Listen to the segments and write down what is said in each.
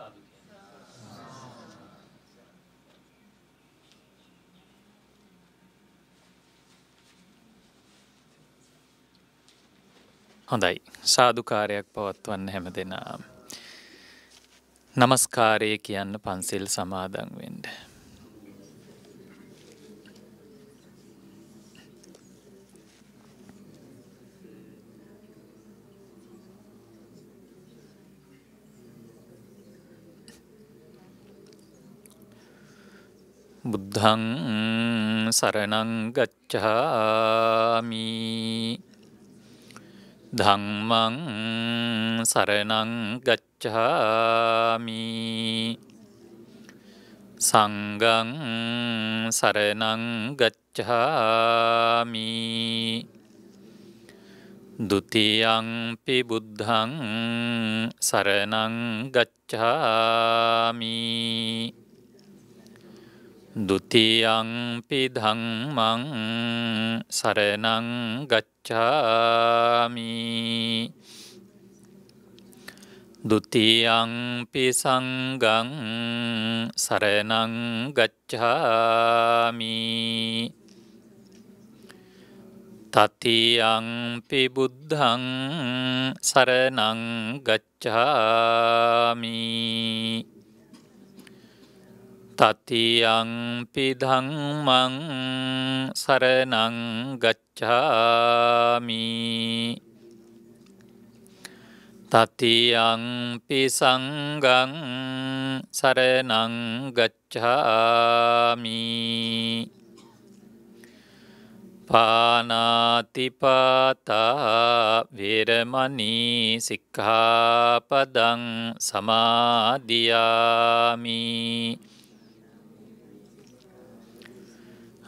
සාදු හොඳයි සාධකාරයක් පවත්වන්න හැම දෙනාම්. නමස්කාරය කියන්න පන්සිල් සමාදන්වෙන්. බුද්ධං සරණංගච්ඡාමි ධම්මං සරණංගච්ඡාමි සංගං සරණංගච්ඡාමි ဒ ුතියංපි බුද්ධං සරණංගච්ඡාමි දුතියංපි ධම්මං සරණං ගච්ඡාමි දුතියංපි සංගං සරණං ගච්ඡාමි තතියංපි බුද්ධං සරණං ගච්ඡාමි තතියංපි ධම්මං සරණං ගච්ඡාමි තතියංපි සංගං සරණං ගච්ඡාමි පානාතිපාතා විරමණී සික්ඛාපදං සමාදියාමි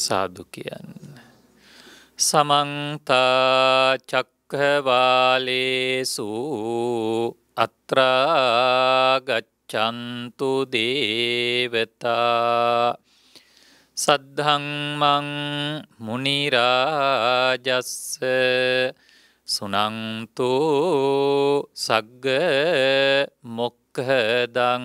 සාදු කියන්න. සමන්තාචක්හවාලේසු අත්‍රාගච්චන්තු දේවතා සද්ධංමං මුනිරාජස්ස සුනංතු සග්ග මොක්හදං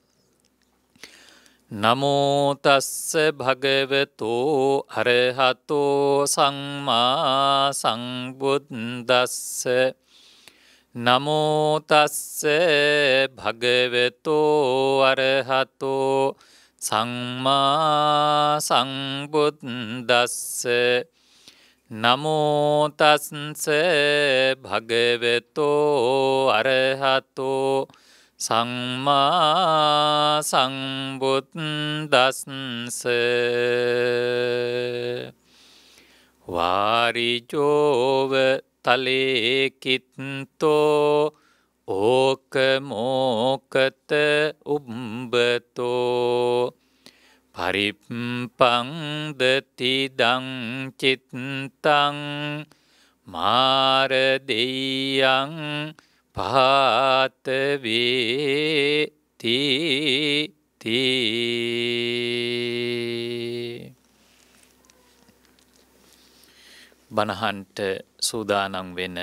නමෝතස්ස භගවතු අරහතෝ සංමා සංබුද්දස්ස නමෝතස්ස භගවතු අරහතෝ සංමා සංබුද්දස්ස නමෝතස්ස භගවතු අරහතෝ සංමා සංබුද්දස්ස වාරිජෝව තලේකිත්තෝ ඕක මෝකත උම්බතෝ පරිප්පංදතිදං චිත්තං මාරදෙයං පාතවේ තේ තේ බණහන්ට සූදානම් වෙන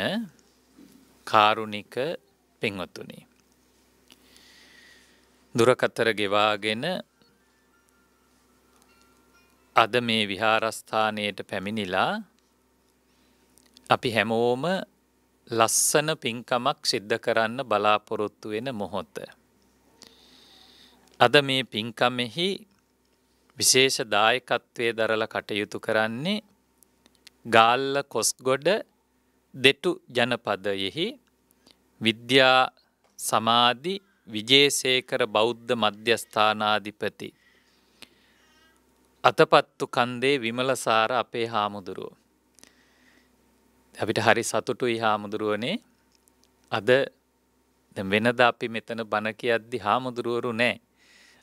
කාරුණික පින්වතුනි. දුරකතර ගෙවාගෙන අද මේ විහාරස්ථානයට පැමිණිලා අපි හැමෝම ලස්සන පින්කමක් සිද්ධ කරන්න බලාපොරොත්තු වෙන මොහොත. අද මේ පින්කමෙහි විශේෂ දායකත්වය දරල කටයුතු කරන්නේ ගාල්ල කොස්ගොඩ දෙටු ජනපදයෙහි විද්‍යා සමාධි විජේසේකර බෞද්ධ මධ්‍යස්ථානාධිපති. අතපත්තු කන්දේ විමලසාර අපේ හාමුදුරුව. අපිට හරි සතුටු හාමුදුරුවනේ අද වෙනද අපි මෙතන බණ කියද්දි හාමුදුරුවරු නෑ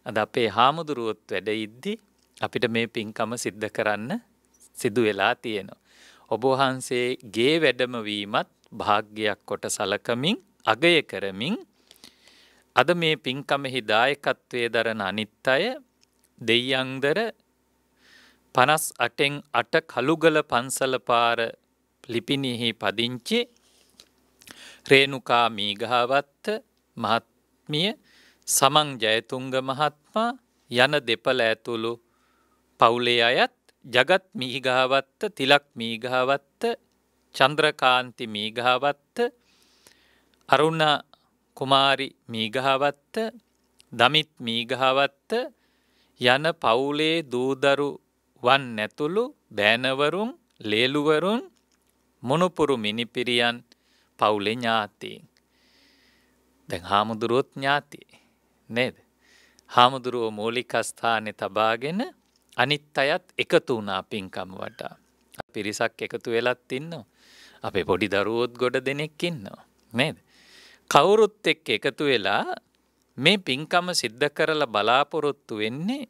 අද අපේ හාමුදුරුවොත් වැඩඉද්දි අපිට මේ පින්කම සිද්ධ කරන්න සිදු වෙලා තියෙනවා. ඔබහන්සේ ගේ වැඩමවීමත් භාග්‍යයක් කොට සලකමින් අගය කරමින් අද මේ පින්කමෙහි දායකත්වය දරන අනිත් අය දෙයියන්දර පනස් අටෙන් අට කළුගල පන්සලපාර ලිපිනිහි පදිංචි රේනුකා මීගාවත්ත මහත්මිය සමං ජයතුංග මහත්මා යන දෙපළ ඇතුළු පවුලේ අයත් ජගත් මීගාවත්ත තිලක් මීගාවත්ත චන්ද්‍රකාන්ති මීගාවත්ත අරුණ කුමාරි මීගාවත්ත දමිත් මීගාවත්ත යන පවුලේ දූදරු වන් නැතුළු බෑනවරුන් ලේලුවරුන් මොනුපුරු මිනිපිරියන් පවුලේ ඥාතීන්. දැන් හාමුදුරුවොත් ඥාතියි. නේද. හාමුදුරුවෝ මූලිකස්ථානය තබාගෙන අනිත් අයත් එකතු වනා පින්කම් වටා. පිරිසක් එකතු වෙලත් ඉන්නවා. අපේ පොඩි දරුවොත් ගොඩ දෙනෙක් ඉන්නවා. නේද. කවුරුත් එක් එකතු වෙලා මේ පින්කම සිද්ධ කරලා බලාපොරොත්තු වෙන්නේ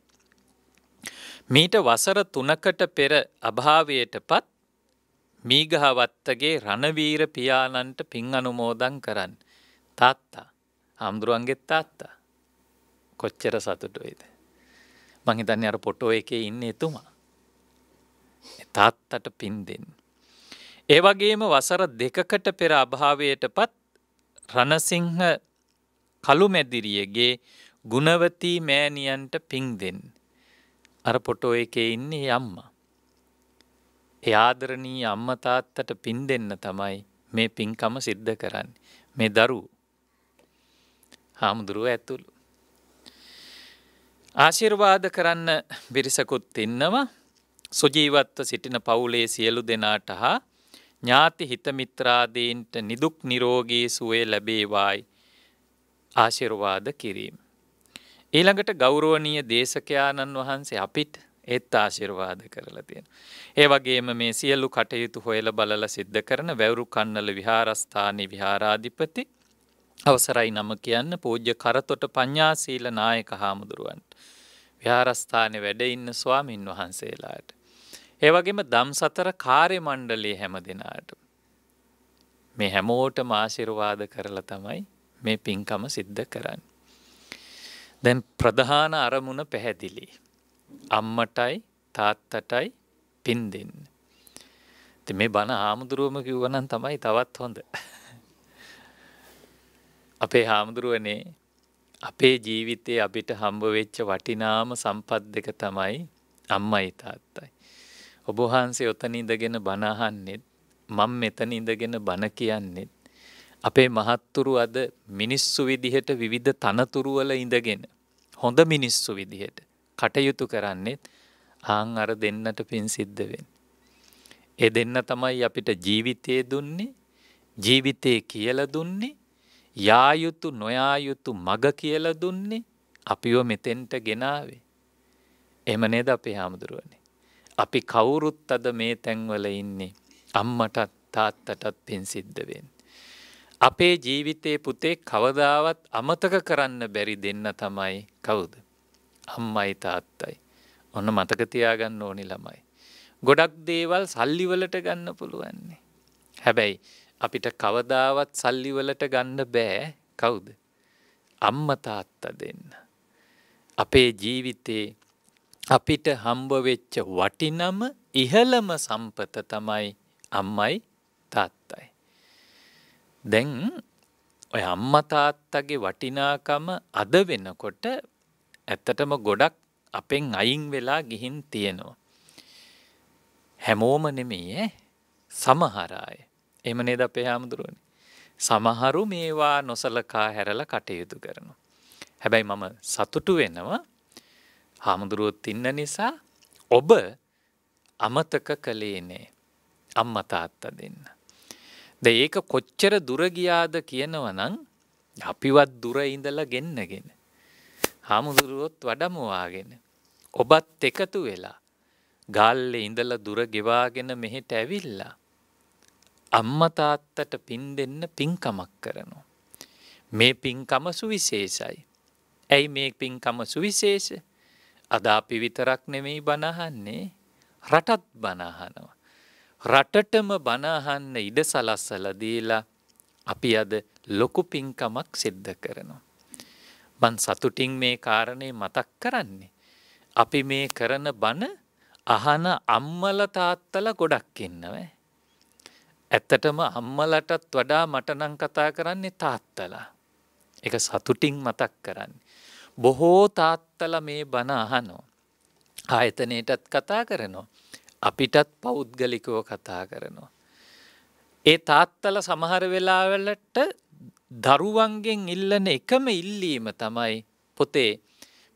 මීට වසර තුනකට පෙර අභාවයට පත් මීගහවත්තගේ රණවීර පියාණන්ට පින් අනුමෝදන් කරන්න. තාත්තා හාමුදුරුවන්ගෙත් තාත්තා. කොච්චර සතුටුයිද. මහිතන්න අර පොටෝ එක ඉන්න එතුමා. තාත්තට පින් දෙෙන්. ඒ වගේම වසර දෙකකට පෙර අභාවයට පත් රණසිංහ කළුමැදිරියගේ ගුණවතී මෑණියන්ට පින් දෙෙන්. අර පොටෝ එක ඉන්නේ අම්මා. එයාදරණී අම්ම තාත්තට පින් දෙන්න තමයි මේ පින්කම සිද්ධ කරන්න. මේ දරු හාමුදුරුව ඇතුළු. ආශිර්වාද කරන්න බිරිසකුත් ඉන්නවා සුජීවත්ව සිටින පවුලේ සියලු දෙනාට හා ඥාති හිතමිත්‍රාදීන්ට නිදුක් නිරෝගී සුවය ලැබේවායි ආශිර්වාද කිරීම. ඊළඟට ගෞරෝණීය දේශකයාණන් වහන්සේ අපිට ඒත් ආශිර්වාද කරලා තියෙන. ඒ වගේම මේ සියලු කටයුතු හොයල බලල සිද්ධ කරන වැවරු කන්නල විහාරස්ථානයේ විහාරාධිපති අවසරයි නම කියන්න පූජ්‍ය කරතොට පඤ්ඤාසීල නායක හාමුදුරුවන්. විහාරස්ථානය වැඩ ඉන්න ස්වාමීන් වහන්සේලාට. ඒවගේම දම් සතර කාරය මණ්ඩලේ හැම දෙනාට. මේ හැමෝට මාශිරවාද කරලා තමයි මේ පින්කම සිද්ධ කරන්න. දැන් ප්‍රධාන අරමුණ පැහැදිලි. අම්මටයි තාත්තටයි පින් දෙන්න. මේ බණ හාමුදුරුවම කිව්වනන් තමයි තවත් හොඳ. අපේ හාමුදුරුවනේ අපේ ජීවිතයේ අපිට හම්බ වෙච්ච වටිනාම සම්පත් දෙක තමයි අම්මයි තාත්තයි. ඔබ වහන්සේ ඔතන ඉඳගෙන බණ අහන්නෙත් මම මෙතන ඉඳගෙන බණ කියන්නෙත් අපේ මහත්තුරු අද මිනිස්සු විදිහට විවිධ තනතුරු වල ඉඳගෙන හොඳ මිනිස්සු විදිහට කටයුතු කරන්නෙත් ආන් අර දෙන්නට පින් සිද්ධ වෙන්න. ඒ දෙන්න තමයි අපිට ජීවිතය දුන්නේ ජීවිතය කියල දුන්නේ යායුතු නොයායුතු මග කියල දුන්නේ අපිව මෙතෙන්ට ගෙනාවේ. එම නේද අපේ හාමුදුරුවනේ. අපි කවුරුත් අද මේ තැන්වල ඉන්නේ අම්මටත් තාත්තටත් පින් සිද්ධවෙන්. අපේ ජීවිතයේ පුතේ කවදාවත් අමතක කරන්න බැරි දෙන්න තමයි කවුද. අම්මයි තාත්තයි. ඔන්න මතක තියාගන්න ඕනි ළමයි. ගොඩක් දේවල් සල්ලිවලට ගන්න පුළුවන්නේ. හැබැයි අපිට කවදාවත් සල්ලි වලට ගන්න බෑ කවුද? අම්මා තාත්තා දෙන්න. අපේ ජීවිතේ අපිට හම්බ වෙච්ච වටිනම ඉහළම සම්පත තමයි අම්මයි තාත්තයි. දැන් ඔය අම්මා තාත්තගේ වටිනාකම අද වෙනකොට ඇත්තටම ගොඩක් අපෙන් අයින් වෙලා ගිහින් තියෙනවා. හැමෝම නෙමෙයි ඈ සමහර අය. එම නේද අපේ හාමුදුරුවනි. සමහරු මේවා නොසලකා හැරල කටයුතු කරනවා. හැබැයි මම සතුටු වෙනවා හාමුදුරුවොත් ඉන්න නිසා ඔබ අමතක කළේනේ අම්මතාත්ත දෙන්න. ද ඒක කොච්චර දුරගියාද කියනවනං අපිවත් දුර ඉඳලා ගෙන්නගෙන. හාමුදුරුවොත් වඩමවාගෙන. ඔබත් එකතු වෙලා ගල්ලෙ ඉඳලා දුර ගෙවාගෙන මෙහෙට ඇවිල්ලා. අම්මා තාත්තට පින් දෙන්න පින්කමක් කරනවා. මේ පින්කම සුවිශේෂයි. ඇයි මේ පින්කම සුවිශේෂ? අද අපි විතරක් නෙමෙයි බනහන්නේ රටත් බනහනවා. රටටම බනහන්න ඉඩ සලස්සලා දීලා අපි අද ලොකු පින්කමක් සිද්ධ කරනවා. මන් සතුටින් මේ කාරණේ මතක් කරන්නේ. අපි මේ කරන බන අහන අම්මල තාත්තල ගොඩක් ඉන්නවෑ. ඇත්තටම අම්මලටත් වඩා මට නම් කතා කරන්නේ තාත්තලා. එක සතුටින් මතක් කරන්න. බොහෝ තාත්තල මේ බණ අහනෝ. ආයතනයටත් කතා කරනවා. අපිටත් පෞද්ගලිකව කතා කරනවා. ඒ තාත්තල සමහර වෙලාවලට දරුවන්ගෙන් ඉල්ලන එකම ඉල්ලීම තමයි පොතේ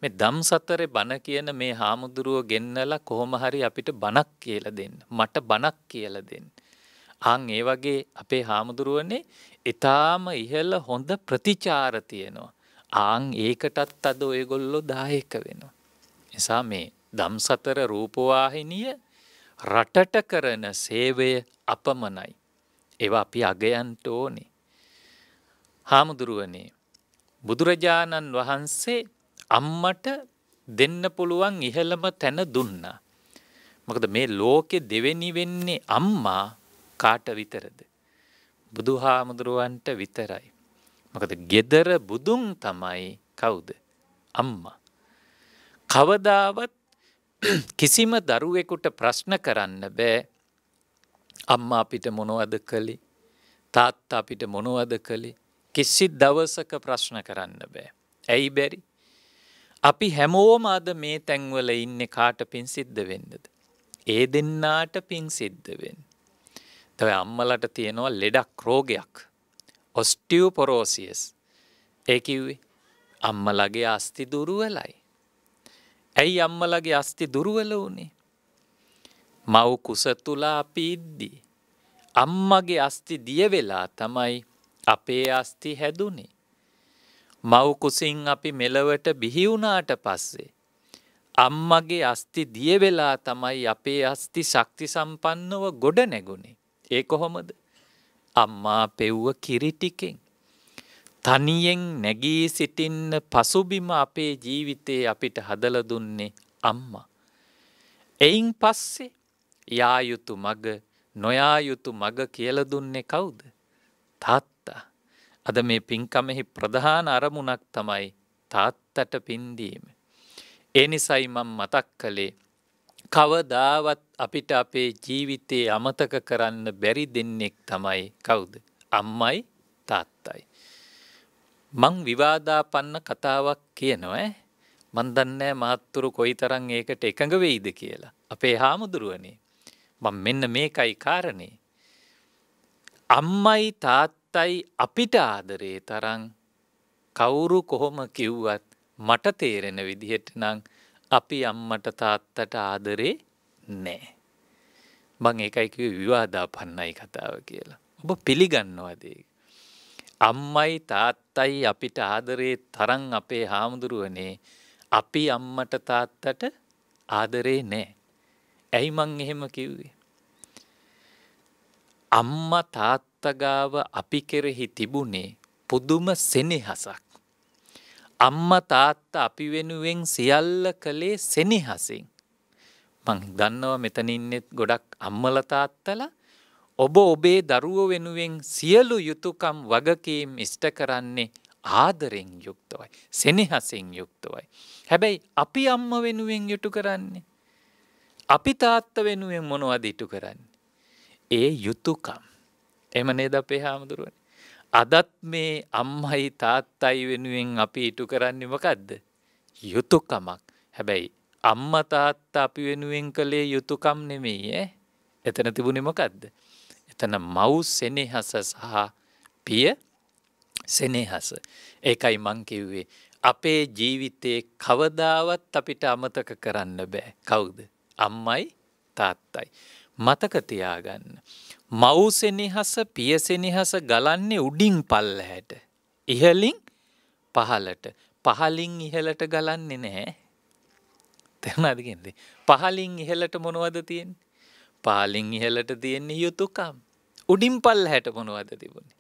මේ දම් සතරේ බණ කියන මේ හාමුදුරුව ගෙන්නලා කොහොම හරි අපිට බණක් කියලා දෙන්න. මට බණක් කියලා දෙන්න. අන් ඒ වගේ අපේ හාමුදුරුවනේ ඉතාම ඉහළ හොඳ ප්‍රතිචාර තියෙනවා. ආං ඒකටත් අද ඔයගොල්ලො දායක වෙනවා. නිසා මේ දම්සතර රූපවාහිනිය රටට කරන සේවය අපමණයි. ඒවා අපි අගයන්ට ඕනේ. හාමුදුරුවනේ බුදුරජාණන් වහන්සේ අම්මට දෙන්න පුළුවන් ඉහළම තැන දුන්නා. මොකද මේ ලෝකෙ දෙවෙනි වෙන්නේ අම්මා කාට විතරද. බුදු හාමුදුරුවන්ට විතරයි. මකද ගෙදර බුදුන් තමයි කවුද අම්මා. කවදාවත් කිසිම දරුවෙකුට ප්‍රශ්න කරන්න බෑ අම්මා අපිට මොනවද කළි තාත්තා අපිට මොනවද කළි කිසි දවසක ප්‍රශ්න කරන්න බෑ. ඇයි බැරි. අපි හැමෝම අද මේ තැන්වල ඉන්න කාට පින් සිද්ධ වෙන්නද. ඒ දෙන්නාට පින් සිද්ධ වෙන්න. තව අම්මලට තියෙනවා ලෙඩක් රෝගයක් ඔස්ටියෝපොරෝසියස් ඒ කිව්වේ අම්මලගේ අස්ති දුරුවලයි. ඇයි අම්මලගේ අස්ති දුරුවල වුණේ. මව් කුස තුලා පිද්දී. අම්මගේ අස්ති දියවෙලා තමයි අපේ අස්ති හැදුනේ. මව්කුසින් අපි මෙලවට බිහිවුණාට පස්සේ. අම්මගේ අස්ති දියවෙලා තමයි අපේ අස්ති ශක්ති සම්පන්නව ගොඩ නැගුණේ. ඒ කොහොමද? අම්මා පෙව්ව කිරිටිකෙන්. තනියෙන් නැගී සිටින්න පසුබිම අපේ ජීවිතේ අපිට හදල දුන්නේ අම්මා. එයින් පස්සේ යායුතු මග නොයායුතු මග කියල දුන්නේ කවුද? තාත්තා. අද මේ පින්කමෙහි ප්‍රධාන අරමුණක් තමයි තාත්තට පින්දීම. ඒ නිසයි මම මතක් කළේ කවදාවත් අපිට අපේ ජීවිතයේ අමතක කරන්න බැරි දෙන්නෙක් තමයි කවුද. අම්මයි තාත්තයි. මං විවාදාපන්න කතාවක් කියනොව මන්දන්නෑ මහත්තුරු කොයි තරන් ඒකට එකඟ වෙයිද කියලා. අපේ හාමුදුරුවනේ. මං මෙන්න මේකයි කාරණේ. අම්මයි තාත්තයි අපිට ආදරේ තරන් කවුරු කොහොම කිව්වත් මට තේරෙන විදිහට නං අපි අම්මට තාත්තට ආදරේ නෑ. මං ඒකයික විවාදාපන්නයි කතාව කියලා. ඔබ පිළිගන්නවාදේ. අම්මයි තාත්තයි අපිට ආදරේ තරන් අපේ හාමුදුරුවනේ අපි අම්මට තාත්තට ආදරේ නෑ. ඇයි මං එහෙම කිව්වේ. අම්ම තාත්තගාව අපි කෙරෙහි තිබුණේ පුදුම සෙනෙහසක්. අම්මා තාත්තා අපි වෙනුවෙන් සියල්ල කළේ සෙනෙහසින්. මං දන්නවා මෙතන ඉන්නෙත් ගොඩක් අම්මලා තාත්තලා ඔබ ඔබේ දරුවෝ වෙනුවෙන් සියලු යුතුයකම් වගකීම් ඉෂ්ට කරන්නේ ආදරෙන් යුක්තවයි සෙනෙහසින් යුක්තවයි. හැබැයි අපි අම්ම වෙනුවෙන් යුතු කරන්නේ. අපි තාත්ත වෙනුවෙන් මොනවද ඉටු කරන්නේ. ඒ යුතුකම් එම නේද අපේ හාමුදුරුවන අදත් මේ අම්මයි තාත්තයි වෙනුවෙන් අපි ඉටු කරන්නේ මොකක්ද යුතුයකමක් හැබැයි අම්මා තාත්තා අපි වෙනුවෙන් කළේ යුතුයකම් නෙමෙයි ඈ එතන තිබුණේ මොකද්ද එතන මව් සෙනෙහස සහ පිය සෙනෙහස ඒකයි මං කිව්වේ අපේ ජීවිතේ කවදාවත් අපිට අමතක කරන්න බෑ කවුද අම්මයි තාත්තයි මතක තියාගන්න මවුසෙනෙහස පියසෙනෙහස ගලන්නේ උඩින් පල්ලහැට. ඉහලින් පහලට පහලින් ඉහලට ගලන්නේ නැහැ. තේරුණාද පහලින් ඉහලට මොනවද තියෙන්නේ? පහලින් ඉහලට තියෙන්නේ යුතුයකම්. උඩින් පල්ලහැට මොනවද තිබුණේ?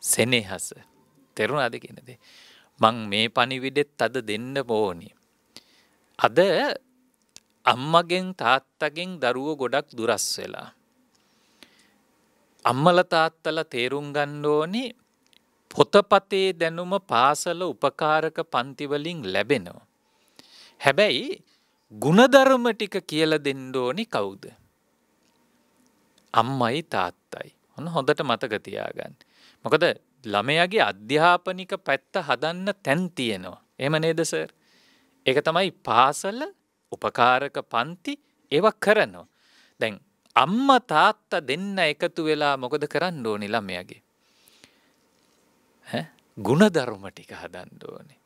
සෙනෙහස. තේරුණාද කියන්නේ? මං මේ පණිවිඩෙත් අද දෙන්න ඕනි. අද අම්මගෙන් තාත්තගෙන් දරුවෝ ගොඩක් දුරස් වෙලා අම්මල තාත්තල තේරුම් ගන්න ඕනේ පොතපතේ දැනුම පාසල උපකාරක පන්ති වලින් ලැබෙනවා. හැබැයි ಗುಣධර්ම ටික කියලා දෙන්න ඕනේ කවුද? අම්මයි තාත්තයි. ඔන්න හොඳට මතක තියාගන්න. මොකද ළමයාගේ අධ්‍යාපනික පැත්ත හදන්න තැන් තියෙනවා. එහෙම නේද සර්? ඒක තමයි පාසල උපකාරක පන්ති ඒවා කරනවා. දැන් අම්මා තාත්තා දෙන්න එකතු වෙලා මොකද කරන්න ඕනේ ළමයාගේ? ඈ ಗುಣධර්ම ටික හදන්න ඕනේ.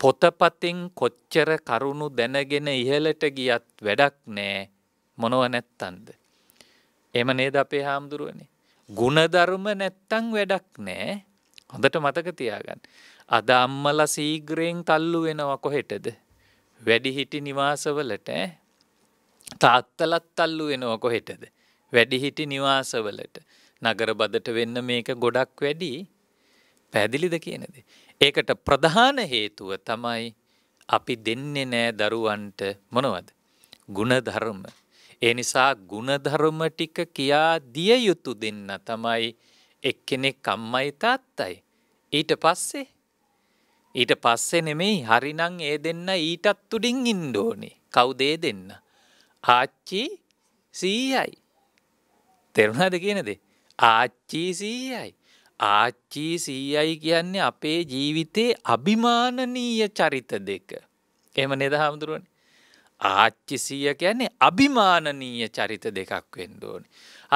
පොතපතින් කොච්චර කරුණු දැනගෙන ඉහළට ගියත් වැඩක් නෑ මොනව නැත්තන්ද. එම නේද අපේ හාමුදුරුවනේ. ಗುಣධර්ම නැත්තං වැඩක් නෑ. හොඳට මතක තියාගන්න. අද අම්මලා සීග්‍රයෙන් තල්ලු වෙනවා කොහෙටද? වැඩිහිටි නිවාසවලට ඈ තාත්තලත් අල්ලු වෙනවා කොහෙටද. වැඩිහිටි නිවාසවලට නගර බදට වෙන්න මේක ගොඩක් වැඩි පැදිලිද කියනද. ඒකට ප්‍රධාන හේතුව තමයි අපි දෙන්නේ නෑ දරුවන්ට මොනවද. ගුණධර්ම. ඒ නිසා ගුණධර්ම ටික කියා දිය යුතු දෙන්න තමයි එක්කෙනෙක් අම්මයි තාත්තයි. ඊට පස්සේ ඊට පස්සේ නෙමෙයි හරිනං ඒ දෙන්න ඊටත් තුඩින් ඉන්ඩෝනේ කවුදේ දෙන්න. ආච්චි සීයයි. තෙරුණාද කියනද. ආච්චී සීයයි. ආච්චී සීයයි කියන්නේ අපේ ජීවිතේ අභිමානනීය චරිත දෙක. එම නෙද හාමුදුරුවනි. ආච්චි සීය කියන්නේ අභිමානනීය චරිත දෙකක් වෙන්න ඕනි.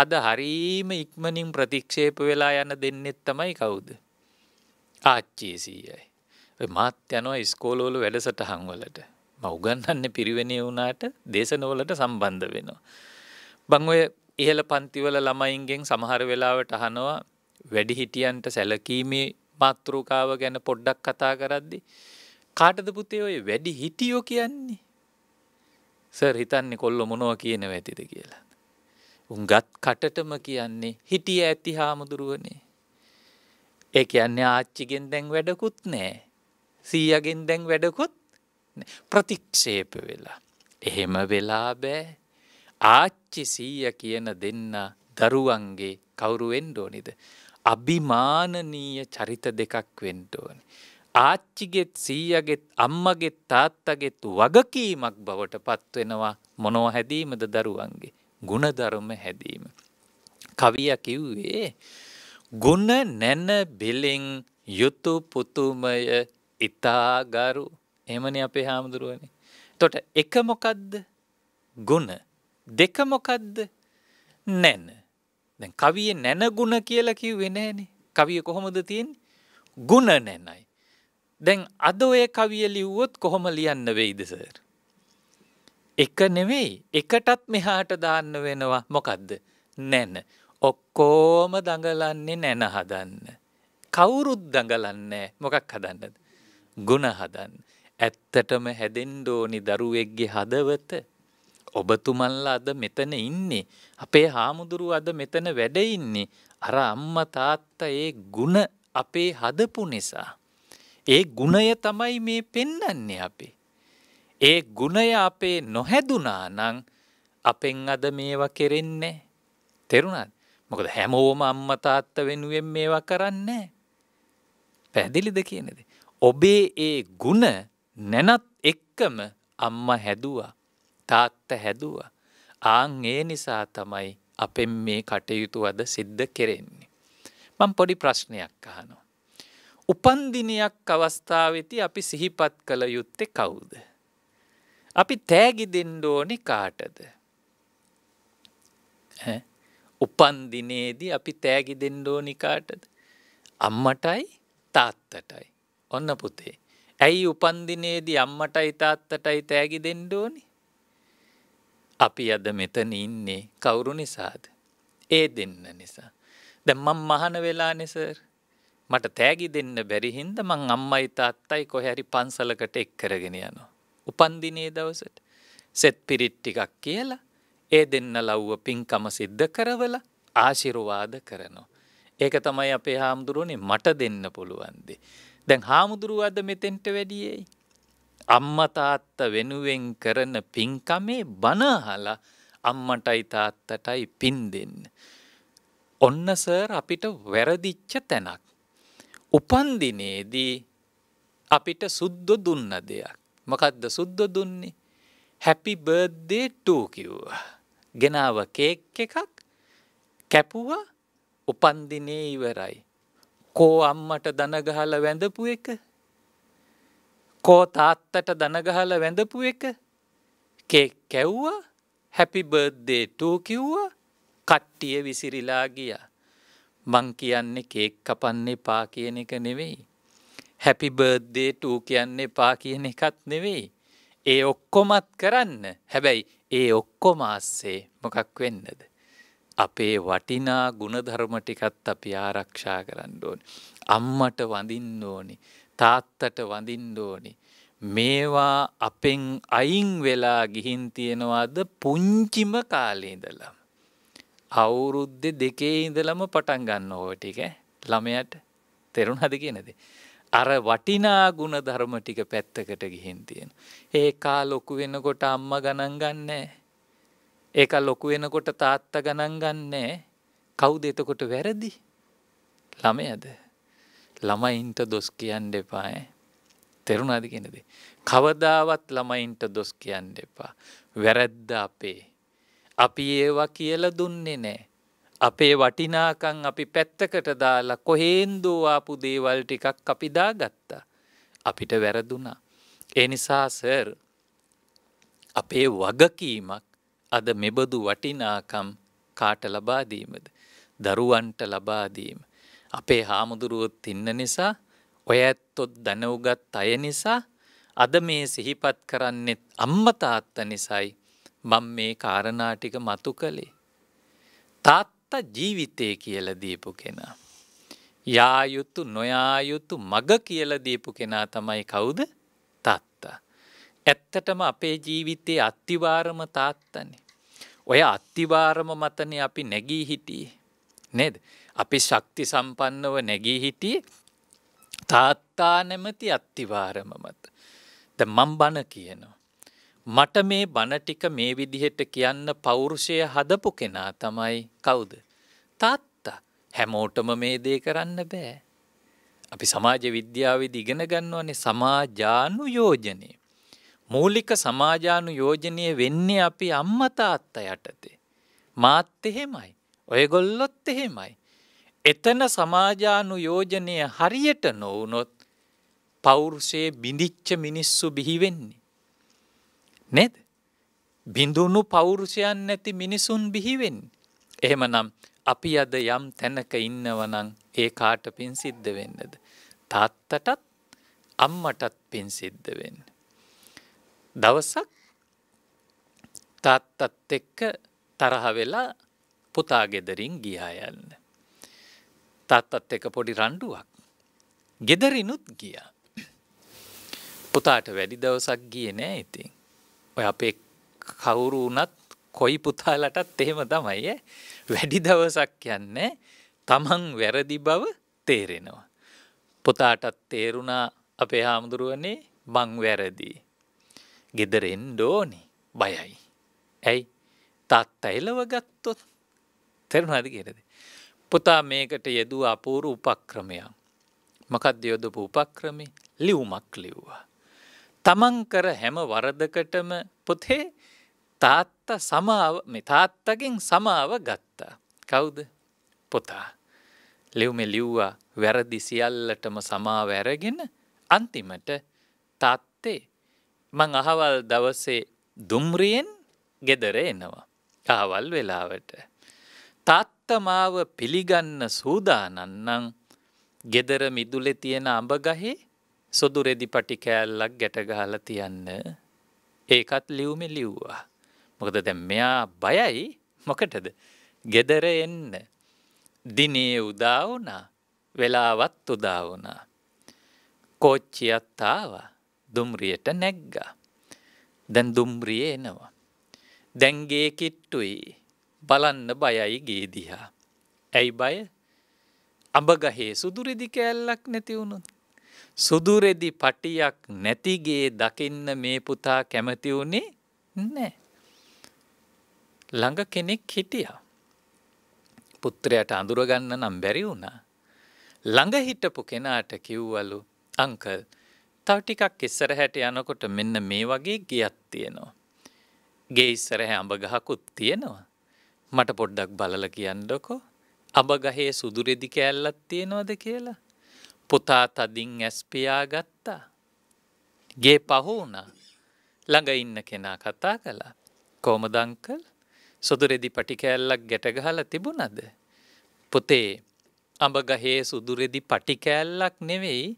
අද හරීම ඉක්මනින් ප්‍රතික්ෂේප වෙලා යන දෙන්නෙත් තමයි කවුද. ආච්චී සීයයි. මාත් යනවා ස්කෝලෝලු වැඩසටහන් වලට. මවගන්නන්න පිරිවෙනය වුණාට දේශනවලට සම්බන්ධ වෙනවා. බං ඔය ඉහළ පන්තිවල ළමයින්ගෙන් සමහර වෙලාවට අහනවා වැඩිහිටියන්ට සැලකීමේ මාතෘකාව ගැන පොඩ්ඩක් කතා කරද්දි. කාටද පුතේ ඔය වැඩි හිටියෝ කියන්නේ. සර් හිතන්නේ කොල්ල මොනව කියන ඇතිද කියලා. උන්ගත් කටටම කියන්නේ හිටිය ඇති හාමුදුරුවනේ. ඒ කියන්නේ ආච්චිගෙන් දැන් වැඩකුත් නෑ. සීයගෙන් දැන් වැඩකුත් ප්‍රතික්ෂේප වෙලා. එහෙම වෙලා බෑ ආච්චි සීය කියන දෙන්න දරුවන්ගේ කවුරු වෙන්ඩෝනිද. අභිමානනීය චරිත දෙකක් වෙන්ටෝනි. ආච්චිගෙත් සීයගෙත් අම්මගෙත් තාත්තගෙත් වගකීමක් බවට පත්වෙනවා මොනව හැදීමද දරුවන්ගේ ගුණධර්ම හැදීම. කවිය කිව්වේ ගුණ නැන බෙලෙන් යුතු පුතුමය ඉතාගරු එමන අපේ හාමුදුරුවනේ. තොට එක මොකක්ද ගුණ දෙක මොකක්ද නැන දැ කවිය නැන ගුණ කියලා කිව් වෙනෑනෙ කවිය කොහොමද තියෙන් ගුණ නැනයි. දැන් අද ඔය කවිය ලිව්වොත් කොහොම ලියන්න වෙයිද සර්. එක නෙවෙයි එකටත් මෙහාට දාන්න වෙනවා මොකක්ද නැන ඔක්කෝම දඟලන්නේ නැන හදන්න. කවුරුත් දඟලන්නේ මොකක් හදන්නද ගුණ හදන්න. ඇත්තටම හැදෙන්න ඕනි දරුවෙක්ගේ හදවත ඔබතුමන්ලා අද මෙතන ඉන්නේ අපේ හාමුදුරුව අද මෙතන වැඩ ඉන්නේ අර අම්මා තාත්තා ඒ ಗುಣ අපේ හදපු නිසා ඒ ගුණය තමයි මේ පෙන්වන්නේ අපි ඒ ගුණය අපේ නොහැදුනා නම් අපෙන් අද මේවා කෙරෙන්නේ තේරුණාද මොකද හැමෝම අම්මා තාත්තා වෙනුවෙන් මේවා කරන්නේ පැහැදිලිද කියනද ඔබේ ඒ ගුණ නැනත් එක්කම අම්ම හැදුවා තාත්ත හැදුවා ආං ඒ නිසා තමයි අපෙන් මේ කටයුතු අද සිද්ධ කෙරෙන්නේ. මං පොඩි ප්‍රශ්නයක් අහනවා. උපන්දිනයක් අවස්ථාවති අපි සිහිපත් කළ යුත්තේ කවුද. අපි තෑගි දෙන්ඩෝනි කාටද. උපන්දිනේදී අපි තෑගි දෙන්ඩෝනි කාටද. අම්මටයි තාත්තටයි ඔන්න පුතේ ඇයි උපන්දිනේදී අම්මටයි තාත්තටයි තෑගි දෙන්න ඕනි? අපි අද මෙතන ඉන්නේ කවුරු නිසාද? ඒ දෙන්න නිසා. දැන් මම මහාන වෙලානේ සර්. මට තෑගි දෙන්න බැරි හින්දා මං අම්මයි තාත්තයි කොහේ හරි පන්සලකට එක් කරගෙන යනවා. උපන්දිනේ දවසට සෙත් පිරිත් ටිකක් කියලා ඒ දෙන්න ලව්ව පින්කම සිද්ධ කරවලා ආශිර්වාද කරනවා. ඒක තමයි අපේ හාමුදුරුවනේ මට දෙන්න පුළුවන් දේ. දැන් හාමුදුරුව අද මෙතෙන්ට වැඩියයි. අම්මතාත්ත වෙනුවෙන් කරන පින්කමේ බනහලා අම්මටයි තාත්තටයි පින් දෙන්න. ඔන්න සර් අපිට වැරදිච්ච තැනක්. උපන්දිනේදී අපිට සුද්ද දුන්න දෙයක්. මොකක්ද සුද්ද දුන්නේ. හැපි බර්ද්දේ ටූ කිව්වා. ගෙනාව කේක් එකක් කැපුව උපන්දිනේ ඉවරයි. කෝ අම්මට දනගහල වැඳපු එක කෝ තාත්තට දනගහල වැඳපු එක කේක් කැව්වා හැපි බර්ද්දේ ටෝ කිව්වා කට්ටිය විසිරිලා ගියා මං කියන්නේ කේක් කපන්න එපා කියන එක නෙවෙයි හැපි බර්ද්දේ ටූ කියන්න එපා කියන එකත් නෙවෙයි ඒ ඔක්කොමත් කරන්න හැබැයි ඒ ඔක්කොම ආස්සේ මොකක් වෙන්නද අපේ වටිනා ගුණධර්ම ටිකත් අපි ආරක්ෂා කරන්න ඕනි. අම්මට වඳින්න ඕනි. තාත්තට වඳින්න ඕනි. මේවා අපෙන් අයින් වෙලා ගිහින් තියෙනවාද පුංචිම කාලේදලා. අවුරුද්දෙ දෙකේ ඉඳලම පටන් ගන්න ඕ ටික ළමයට තෙරුණහද කියනද. අර වටිනා ගුණ ධර්ම ටික පැත්තකට ගිහින් තියෙන. ඒ කා ලොකු වෙනකොට අම්ම ගණන් ගන්නෑ. ඒක ලොකු වෙනකොට තාත්තා ගණන් ගන්නෑ කවුද එතකොට වැරදි? ළමයාද? ළමයින්ට දොස් කියන්න එපා ඈ. තේරුණාද කියන දේ? කවදාවත් ළමයින්ට දොස් කියන්න එපා. වැරද්ද අපේ. අපි ඒවා කියලා දුන්නේ නෑ. අපේ වටිනාකං අපි පැත්තකට දාලා කොහේන්දෝ ආපු දේවල් ටිකක් අපි දාගත්තා. අපිට වැරදුනා. ඒ නිසා සර් අපේ වගකීමක් අද මෙබඳු වටිනාකම් කාට ලබා දීමද දරුවන්ට ලබා දීම අපේ හාමුදුරුවොත් ඉන්න නිසා ඔය ඇත්තොත් දැනුගත් අය නිසා අද මේ සිහිපත් කරන්නෙත් අම්ම තාත්ත නිසයි මම මේ කාරණා ටික මතු කළේ තාත්තා ජීවිතේ කියලා දීපු කෙනා යා යුතු නොයා යුතු මග කියලා දීපු කෙනා තමයි කවුද තාත්තා ඇත්තටම අපේ ජීවිතයේ අත්තිවාරම තාත්තනේ. ඔය අත්තිවාරම මතනේ අපි නැගී හිටියේ. නේද? අපි ශක්ති සම්පන්නව නැගී හිටියේ තාත්තා නැමැති අත්තිවාරම මත. ද මම් බන කියනවා. මට මේ බණ ටික මේ විදිහට කියන්න පෞරුෂය හදපු කෙනා තමයි කවුද? තාත්තා. හැමෝටම මේ දේ කරන්න බෑ. අපි සමාජ විද්‍යාවේදී ඉගෙන ගන්නවනේ සමාජානුයෝජනේ. මූලික සමාජානු යෝජනය වෙන්නේ අපි අම්මතාත්ත යටතේ. මාත් එහෙමයි. ඔයගොල්ලොත් එහෙමයි. එතන සමාජානු යෝජනය හරියට නොවුනොත් පෞරුෂයේ බිඳිච්ච මිනිස්සු බිහිවෙන්නේ. නෙද? බිඳුණු පෞරුෂයන් නැති මිනිසුන් බිහිවෙන්. එහෙමනම් අපි අද යම් තැනක ඉන්නවනං ඒ කාට පින් සිද්ධ වෙන්නද. තාත්තටත් අම්මටත් පින් සිද්ධ වෙන්න. දවසක් තාත්තත් එක්ක තරහ වෙලා පුතා ගෙදරින් ගියා යන්න. තාත්තත් එක පොඩි රණ්ඩුවක්. ගෙදරිනුත් ගියා. පුතාට වැඩි දවසක් ගිය නෑ ඉතින්. ඔය අපේ කවුරු වනත් කොයි පුතාලටත් එහෙම තමයි වැඩි දවසක් යන්නේ තමන් වැරදි බව තේරෙනවා. පුතාටත් තේරුණා අපේ හාමුදුරුවනේ මං වැරදිී. ගෙදරෙන් ඩෝනි බයයි. ඇයි තාත් ඇලව ගත්තොත් තෙරුණ හරි කියරද. පුතා මේකට යෙදූ අපූරු උපක්‍රමයක්. මකද යොදපු උපක්‍රමි ලිවුමක් ලිව්වා. තමන් කර හැම වරදකටම පොතේ තාත්ත සමාව තාත්තගෙන් සමාව ගත්තා. කවුද පොතා. ලිව්ම ලිව්වා වැරදි සියල්ලටම සමාව ඇරගෙන අන්තිමට තාත්තේ මං අහවල් දවසේ දුම්රියෙන් ගෙදර එනවා. අහවල් වෙලාවට. තාත්තමාව පිළිගන්න සූදානන්නම් ගෙදර මිදුලෙ තියෙන අඹ ගහේ සොදු රෙදි පටි කෑල්ලක් ගැටගහල තියන්න ඒකත් ලිව්මි ලිව්වා. මොකද දැම් මෙයා බයයි මොකටද ගෙදර එන්න. දිනේ උදාවනා වෙලාවත් උදාවනා. කෝච්චියත්තාවා දුම්රියට නැග්ගා. දැන් දුම්රිය එනවා. දැන්ගේ කිට්ටුයි බලන්න බයයි ගේදිහා. ඇයි බය අඹගහේ සුදුරෙදි කෑල්ලක් නැතිවුණු. සුදුරෙදි පටියක් නැතිගේ දකින්න මේ පුතා කැමති වුණේ නෑ. ළඟ කෙනෙක් හිටියා. පුත්‍රයට අඳුරගන්න නම් බැරි වුණා. ළඟ හිටපු කෙනාට කිව්වලු අංකල් තව ටිකක් ඉස්සරහැට යනකොට මෙන්න මේ වගේ ගියත් තියෙනවා. ගේ ඉස්සරහැ අඹ ගහකුත් තියෙනවා. මට පොඩ්ඩක් බලල කියන්නකෝ. අඹ ගහේ සුදුරෙදි කෑල්ලක් තියෙනවද කියලා. පුතා තදින් ඇස්පියා ගත්තා. ගේ පහුුණා ළඟ ඉන්න කෙනා කතා කළා. කෝමදංකල් සුදුරෙදි පටිකෑල්ලක් ගැටගහල තිබුණද. පොතේ අඹ ගහේ සුදුරෙදි පටිකෑල්ලක් නෙවෙයි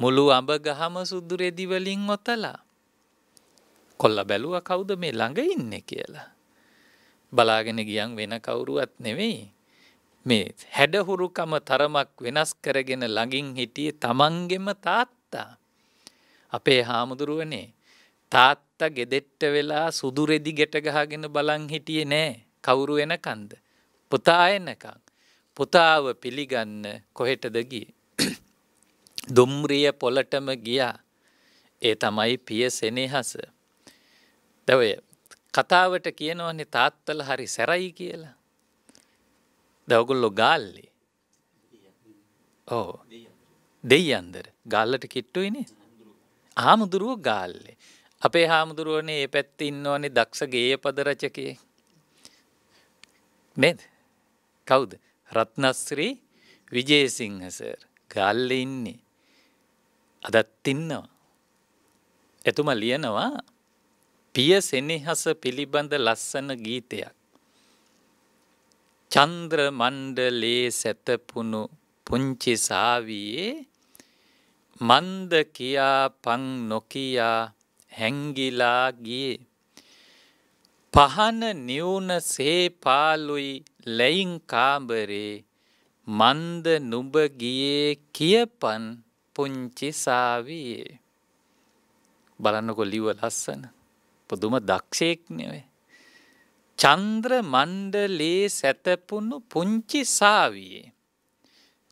මුළු අඹ ගහම සුදු රෙදි වලින් ඔතලා. කොල්ල බැලුවා කවුද මේ ළඟ ඉන්නේ කියලා. බලාගෙන ගියන් වෙන කවුරුවත් නෙවෙයි. මේ හැඩහුරුකම තරමක් වෙනස් කරගෙන ළඟින් හිටියේ තමන්ගෙම තාත්තා. අපේ හාමුදුරුවනේ තාත්තා ගෙදෙට්ට වෙලා සුදු රෙදි ගෙට ගහගෙන බලන් හිටියේ නෑ කවුරු එනකන්ද. පුතා එනකං. පුතාව පිළිගන්න කොහෙටද ගියේ. දුම්රිය පොලටම ගියා ඒ තමයි පිය සෙනෙහස. දැවය කතාවට කියනවන්නේ තාත්තල හරි සැරයි කියලා. දවගොල්ලො ගාල්ලි ඕ දෙයි අන්දර ගල්ලට කිට්ටුයිනේ හාමුදුරුව ගාල්ලෙ. අපේ හාමුදුරුවනේ ඒ පැත්ති ඉන්නවනේ දක්ෂගේ පදරචකයේ. නේද කවුද රත්නස්්‍රී විජේසිංහසර් ගල්ල ඉන්නේ. අදත් ඉන්නවා. එතුම ලියනවා පිය සෙනෙහස පිළිබඳ ලස්සන ගීතයක්. චන්ද්‍ර මණ්ඩලේ සැතපුුණු පුංචි සාවයේ මන්ද කියා පං නොකයා හැංගිලා ගියේ. පහන නිවුන සේපාලුයි ලැයිංකාඹරේ මන්ද නුඹ ගියේ කියපන් පුංචි සාවී බලන්නකො ලිව ලස්සන පුදුම දක්ෂයෙක් නෙවේ. චන්ද්‍ර මණ්ඩලේ සැතපුුණු පුංචි සාවියේ.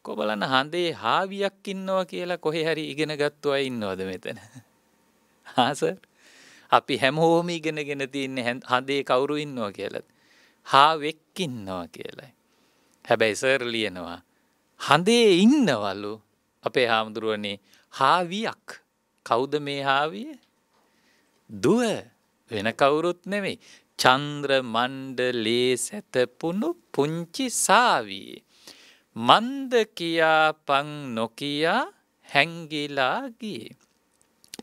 කොබලන හඳේ හාවියක් ඉන්නවා කියලා කොහෙ හරි ඉගෙන ගත්තුව ඉන්නවද මෙතන. හාස අපි හැමෝම ඉගෙනගෙන තියන්නේ හඳේ කවුරු ඉන්නවා කියලත්. හාවෙක්කින්නවා කියලයි. හැබැයි සර් ලියනවා. හඳේ ඉන්නවලු අපේ හාමුදුරුවනේ හාවියක් කෞද මේ හාවිය දුව වෙන කවුරුත් නෙවෙයි චන්ද්‍ර මණ්ඩ ලේ සැතපුුණු පුංචි සාවී. මන්ද කියා පං නොකයා හැංගිලාගේ.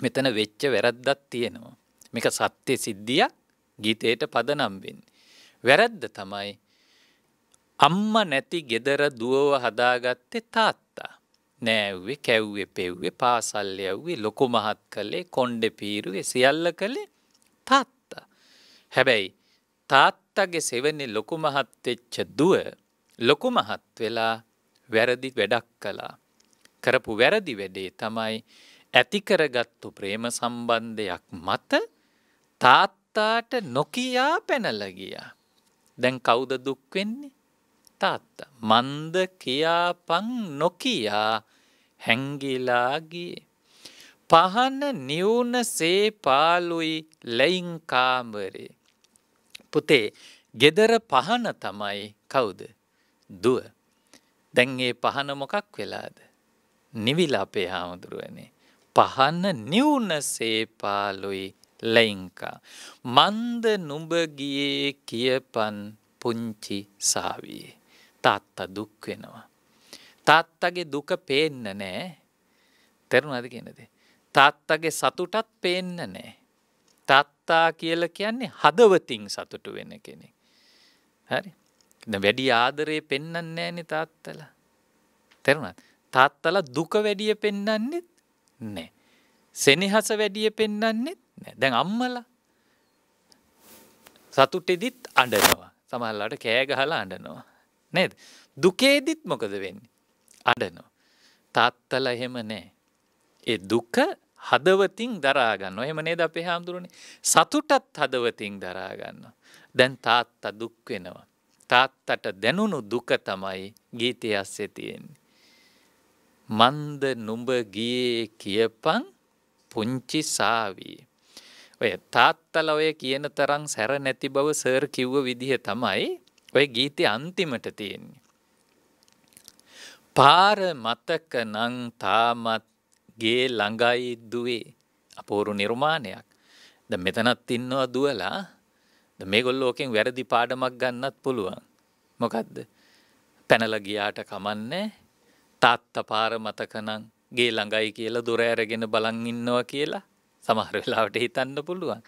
මෙතන වෙච්ච වැරද්දත් තියෙනවා. මේක සත්‍යය සිද්ධියක් ගීතයට පදනම්බෙන්. වැරැද්ද තමයි අම්ම නැති ගෙදර දුවව හදාගත්තේ තාත්තා. නෑව්වේ කැව්වේ පෙව්වේ පාසල් යව්වේ ලොකු මහත් කළේ කොන්්ඩ පීරුවේ සියල්ල කළේ තාත්තා. හැබැයි තාත්තගේ සෙවනි ලොකු මහත්වෙච්ච දුව ලොකු මහත් වෙලා වැරදි වැඩක් කලා. කරපු වැරදි වැඩේ තමයි ඇතිකරගත්තු ප්‍රේම සම්බන්ධයක් මත තාත්තාට නොකයා පැනලගිය. දැන් කෞුද දුක්වෙන්නේ? තාත්තා මන්ද කියාපං නොකයා හැංගිලාගේ. පහන නිවුන සේ පාලුයි ලයිංකාම්බරේ. පුතේ ගෙදර පහන තමයි කවුද දුව. දැන් ඒ පහන මොකක් වෙලාද. නිවිල අපේ හාමුදුරුවනේ. පහන්න නිවුන සේපාලුයි ලයිංකා. මන්ද නුඹගියේ කියපන් පුංචි සාවියේ. තාත්තා දුක් වෙනවා. තාත්තගේ දුක පේන්න නෑ තෙරුණද කියනද. තාත්තගේ සතුටත් පේන්න නෑ. තාත්තා කියල කියන්නේ හදවතින් සතුටු වෙන කෙනෙක්. හරි වැඩි ආදරයේ පෙන්න්න නෑනෙ තාත්තල. තෙරුණත් තාත්තල දුක වැඩිය පෙන්න්නන්නෙත් නෑ. සෙනෙහස වැඩිය පෙන්න්නන්නෙත් දැන් අම්මලා සතුටෙදිත් අඩනවා සමල්ලට කෑගහලා අඩනවා නේද දුකේදිත් මොකද වෙන්න අඩනවා. තාත්තල එහෙම නෑ. ඒ දුක හදවතින් දරාගන්න එහෙම නේද අපේ හාමුදුරුවනේ සතුටත් හදවතින් දරාගන්න. දැන් තාත්තා දුක් වෙනවා. තාත්තට දැනුණු දුක තමයි ගීතය අස්සේ තියෙන්නේ. මන්ද නුඹ ගියේ කියපන් පුංචි සාවියේ. ඔය තාත්තල ඔය කියන තරම් සැර නැති බව සර් කිව්ව විදිහ තමයි ඔය ගීතය අන්තිමට තියෙන්නේ. පාර මතක නං තාමත් ගේ ළඟයි දුවේ අපෝරු නිර්මාණයක් ද මෙතනත් ඉන්නවා දුවලා මේගොල්ලෝකෙන් වැරදි පාඩමක් ගන්නත් පුළුවන් මොකක්ද පැනල ගියාට කමන්නේ තාත්ත පාර මතකනං ගේ ළඟයි කියලා දොර ඇරගෙන බලන් ඉන්නවා කියලා සමහර වෙලාවට හිතන්න පුළුවන්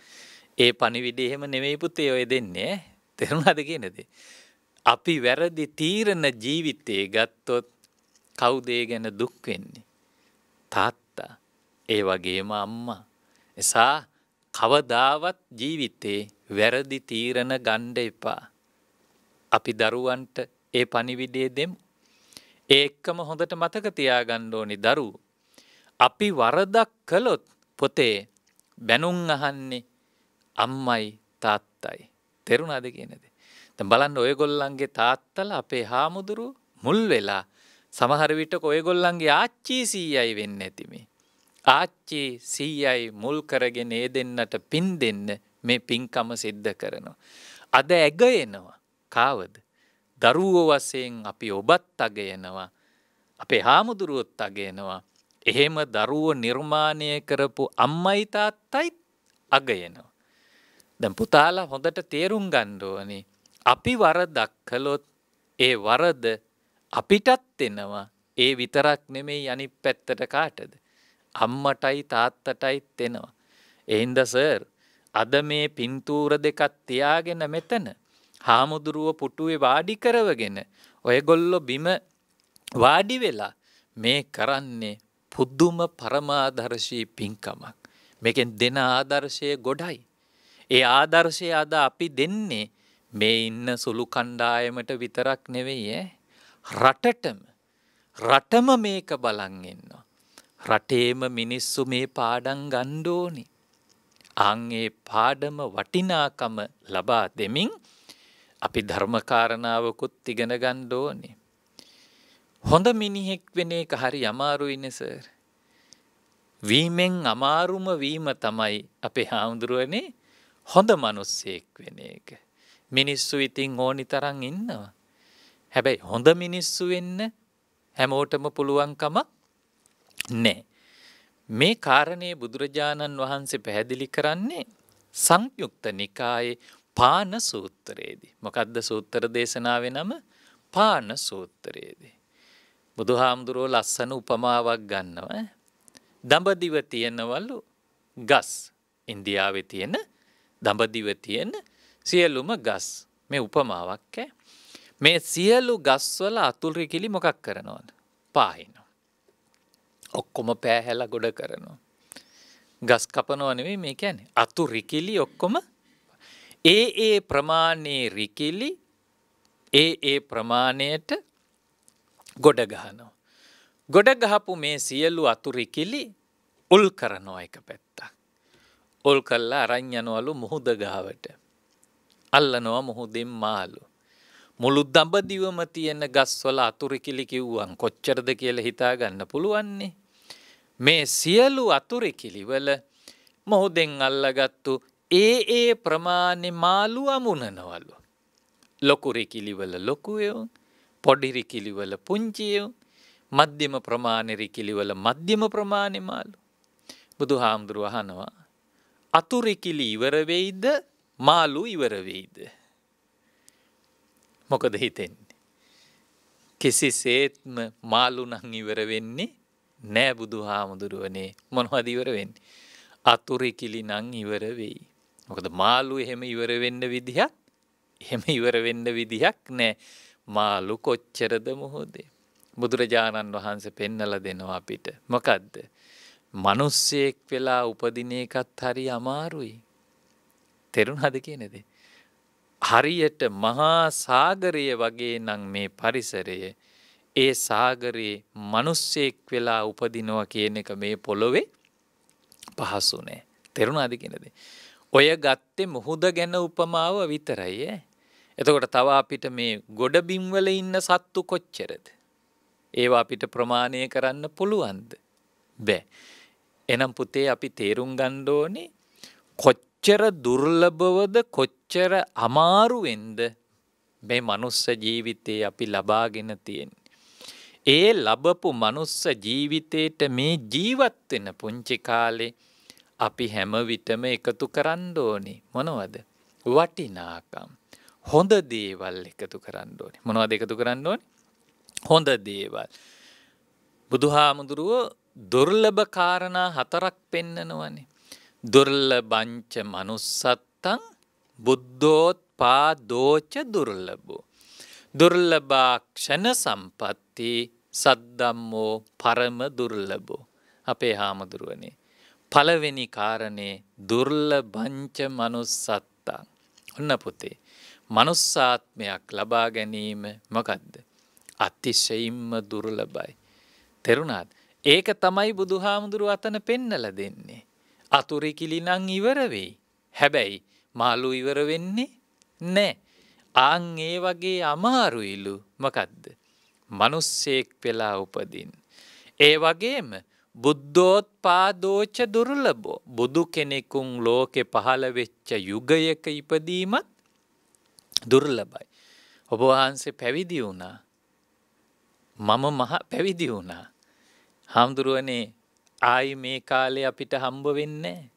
ඒ පණිවිඩය එහෙම නෙමෙයි පුතේ ඔය දෙන්නේ තේරුණාද කියන දේ අපි වැරදි තීරණ ජීවිතයේ ගත්තොත් කවුදේ ගැන දුක් වෙන්නේ. තාත්තා ඒ වගේම අම්මා. එසා කවදාවත් ජීවිතේ වැරදි තීරණ ගණ්ඩ එපා. අපි දරුවන්ට ඒ පනිවිඩේ දෙමු. ඒ එක්කම හොඳට මතක තියාගන්න ඕනි දරු. අපි වරදක් කළොත් පොතේ බැනුම් අහන්නේ අම්මයි තාත්තයි. තෙරුණාද කියනද. බලන්න ඔයගොල්ලන්ගේ තාත්තල අපේ හාමුදුරු මුල් වෙලා සමහරවිට ඔයගොල්ලන්ගේ ආච්චී සීයයි වෙන්න ඇතිමේ. ආච්චි සීයයි මුල් කරගෙන ඒ දෙන්නට පින් දෙන්න මේ පින්කම සිද්ධ කරනවා. අද ඇග එනවා කාවද. දරුවෝ වසයෙන් අපි ඔබත් අගයනවා. අපේ හාමුදුරුවොත් අගයනවා. එහෙම දරුවෝ නිර්මාණය කරපු අම්මයි තාත්තයිත් අගයනවා. දැන් පුතාලා හොඳට තේරුම් ගන්න ඕනේ. අපි වරදක් කළොත් ඒ වරද අපිටත් එනවා ඒ විතරක් නෙමෙයි අනිත් පැත්තට කාටද අම්මටයි තාත්තටයිත් එනවා එහින්ද සර් අද මේ පින්තූර දෙකක් තියාගෙන මෙතන හාමුදුරුව පුටුවේ වාඩි කරවගෙන ඔයගොල්ලෝ බිම වාඩි වෙලා මේ කරන්නේ පුදුම පරමාදර්ශී පින්කමක් මේකෙන් දෙන ආදර්ශය ගොඩයි ඒ ආදර්ශය අද අපි දෙන්නේ මේ ඉන්න සුළු කණ්ඩායමට විතරක් නෙවෙයි ඈ රටටම රටම මේක බලන් ඉන්නවා. රටේම මිනිස්සු මේ පාඩම් ගන්න ඕනි. ආන් ඒ පාඩම වටිනාකම ලබා දෙමින් අපි ධර්මකාරණාවකුත් ඉගෙන ගන්න ඕනේ. හොඳ මිනිහෙක් වෙන එක හරි අමාරුයි නේ සර්. වීමෙන් අමාරුම වීම තමයි අපේ හාමුදුරුවනේ හොඳ මිනිස්සෙක් වෙන එක. මිනිස්සු ඉතින් ඕනි තරම් ඉන්නවා. හැබැයි හොඳ මිනිස්සු වෙන්න හැමෝටම පුළුවන්කම නෑ. මේ කාරණයේ බුදුරජාණන් වහන්සේ පැහැදිලි කරන්නේ සංයුක්ත නිකායේ පාන සූත්‍රයේදී. මොකද්ද සූත්‍ර දේශනාව නම පාන සූත්‍රයේදී. බුදුහාමුදුරුව ලස්සන උපමාවක් ගන්නව. දඹදිව තියෙනවලු ගස් ඉන්දියාවේ තියෙන දඹදිව තියෙන සියලුම ගස් මේ උපමාවක් ඈ මේ සියලු ගස්වල අතුල්රිකිලි මොකක් කරනවද? පාහින. ඔක්කොම පෑහැලා ගොඩ කරනවා. ගස් කපනවා නෙවෙයි මේ කියන්නේ. අතු රිකිලි ඔක්කොම ඒ ඒ ප්‍රමාණයේ රිකිලි ඒ ඒ ප්‍රමාණයට ගොඩ ගහනවා. ගොඩ ගහපු මේ සියලු අතු රිකිලි උල් කරනවා එක පැත්තක්. උල් කළා අරන් යනවලු මුහුද ගාවට. අල්ලනවා මුහුදෙන් මාළු. මුළු දඹදිවම තියෙන ගස්වල අතුරිකිලි කිව්වන් කොච්චරද කියල හිතාගන්න පුළුවන්නේ. මේ සියලු අතුරිකිලිවල මොහුදෙන් අල්ලගත්තු ඒ ඒ ප්‍රමාණෙ මාලු අමුණනවලු. ලොකුරිකිලිවල ලොකුයෝ පොඩිරිකිලිවල පුංචියෝ මධ්‍යම ප්‍රමාණරිකිලිවල මධ්‍යම ප්‍රමාණෙ මාලු. බුදු හාමුදුරුව අහනවා. අතුරිකිලි ඉවරවෙයිද මාලු ඉවරවෙයිද. මොකද හිතෙන්නේ. කිසි සේත්ම මාලුනං ඉවර වෙන්නේ නෑ බුදු හාමුදුරුවනේ මොනවදීවර වෙන්න. අතුරි කිලි නං ඉවර වෙයි. මොකද මාලු එහෙම ඉවර වෙන්න විදිහත් එහෙම ඉවර වෙන්න විදිහක් නෑ මාලු කොච්චරද මොහොදේ. බුදුරජාණන් වහන්ස පෙන්නල දෙනවා අපිට. මොකදද. මනුස්සයෙක් වෙලා උපදින එකත් හරි අමාරුයි. තෙරුන් හද කියනෙදේ. හරියට මහා සාගරය වගේ නම් මේ පරිසරය ඒ සාගරයේ මනුස්සෙක් වෙලා උපදිනවා කියන එක මේ පොළොවේ පහසු නෑ. තෙරුණාද කියනද. ඔය ගත්තේ මුහුද ගැන උපමාව විතරයි ඈ. එතකොට තව අපිට මේ ගොඩබිම් වල ඉන්න සත්තු කොච්චරද? ඒවා අපිට ප්‍රමාණය කරන්න පුළුවන්ද? බෑ. එනම් පුතේ අපි තේරුම් ගන්න ඕනේ කොච්චර දුර්ලභවද කොච්චර කොච්චර අමාරුවෙන්ද මේ මනුස්ස ජීවිතයේ අපි ලබාගෙන තියෙන්. ඒ ලබපු මනුස්ස ජීවිතයට මේ ජීවත්වෙන පුංචි කාලේ අපි හැමවිටම එකතු කරන්න ඕනි මොනවද වටිනාකම්. හොඳ දේවල් එකතු කරන්න ඕනි මොනවද එකතු කරන්න ඕනි හොඳ දේවල්. බුදුහාමුදුරුව දුර්ලභ කාරණා හතරක් පෙන්නනවනේ. දුර්ල බංච මනුස්සත්තං බුද්ධෝත් පාදෝච දුර්ලබෝ. දුර්ලභාක්ෂණ සම්පත්ති සද්දම්මෝ පරම දුර්ලබෝ. අපේ හාමුදුරුවනේ. පලවෙනි කාරණේ දුර්ල භංච මනුස්සත්තං. ඔන්න පුතේ. මනුස්සාත්මයක් ලබා ගැනීම මොකක්ද. අතිශයිම්ම දුර්ලබයි. තෙරුණාත් ඒක තමයි බුදු හාමුදුරුව අතන පෙන්නල දෙන්නේ. අතුරිකිලි නං ඉවරවෙයි. හැබැයි මාළු ඉවර වෙන්නේ නෑ. ආං ඒ වගේ අමාරු ඉලු මොකද්ද? මිනිස්සෙක් වෙලා උපදින්. ඒ වගේම බුද්ධෝත්පාදෝච දුර්ලභෝ බුදු කෙනෙකුන් ලෝකෙ පහළ වෙච්ච යුගයක ඉපදීමත් දුර්ලභයි. ඔබ වහන්සේ පැවිදි වුණා. මම මහ පැවිදි වුණා. හාමුදුරුවනේ ආයි මේ කාලේ අපිට හම්බ වෙන්නේ නැහැ.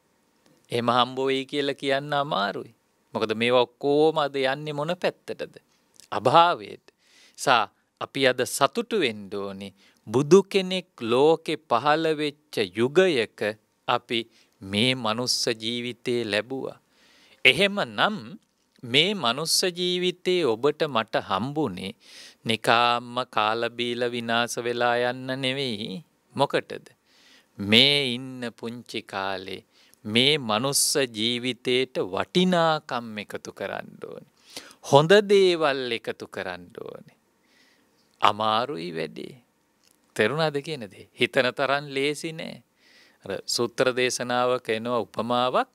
එම හම්බෝයි කියලා කියන්න අමාරුයි. මොකද මේ ඔක්කෝම අද යන්නේ මොන පැත්තටද. අභාවයට සා අපි අද සතුටු වෙන්ඩෝනි බුදු කෙනෙක් ලෝකෙ පහළවෙච්ච යුගයක අපි මේ මනුස්ස ජීවිතයේ ලැබුවා. එහෙම නම් මේ මනුස්ස ජීවිතයේ ඔබට මට හම්බුනේ නිකාම්ම කාලබීල විනාස වෙලා යන්න නෙවෙයි මොකටද. මේ ඉන්න පුංචි කාලේ මේ මනුස්ස ජීවිතයට වටිනාකම් එකතු කරන්න ඕනි. හොඳ දේවල් එකතු කරන්න ඕනි. අමාරුයි වැඩේ. තෙරුණාද කියනද. හිතන තරන් ලේසි නෑ. සුත්‍ර දේශනාවක එනවා උපමාවක්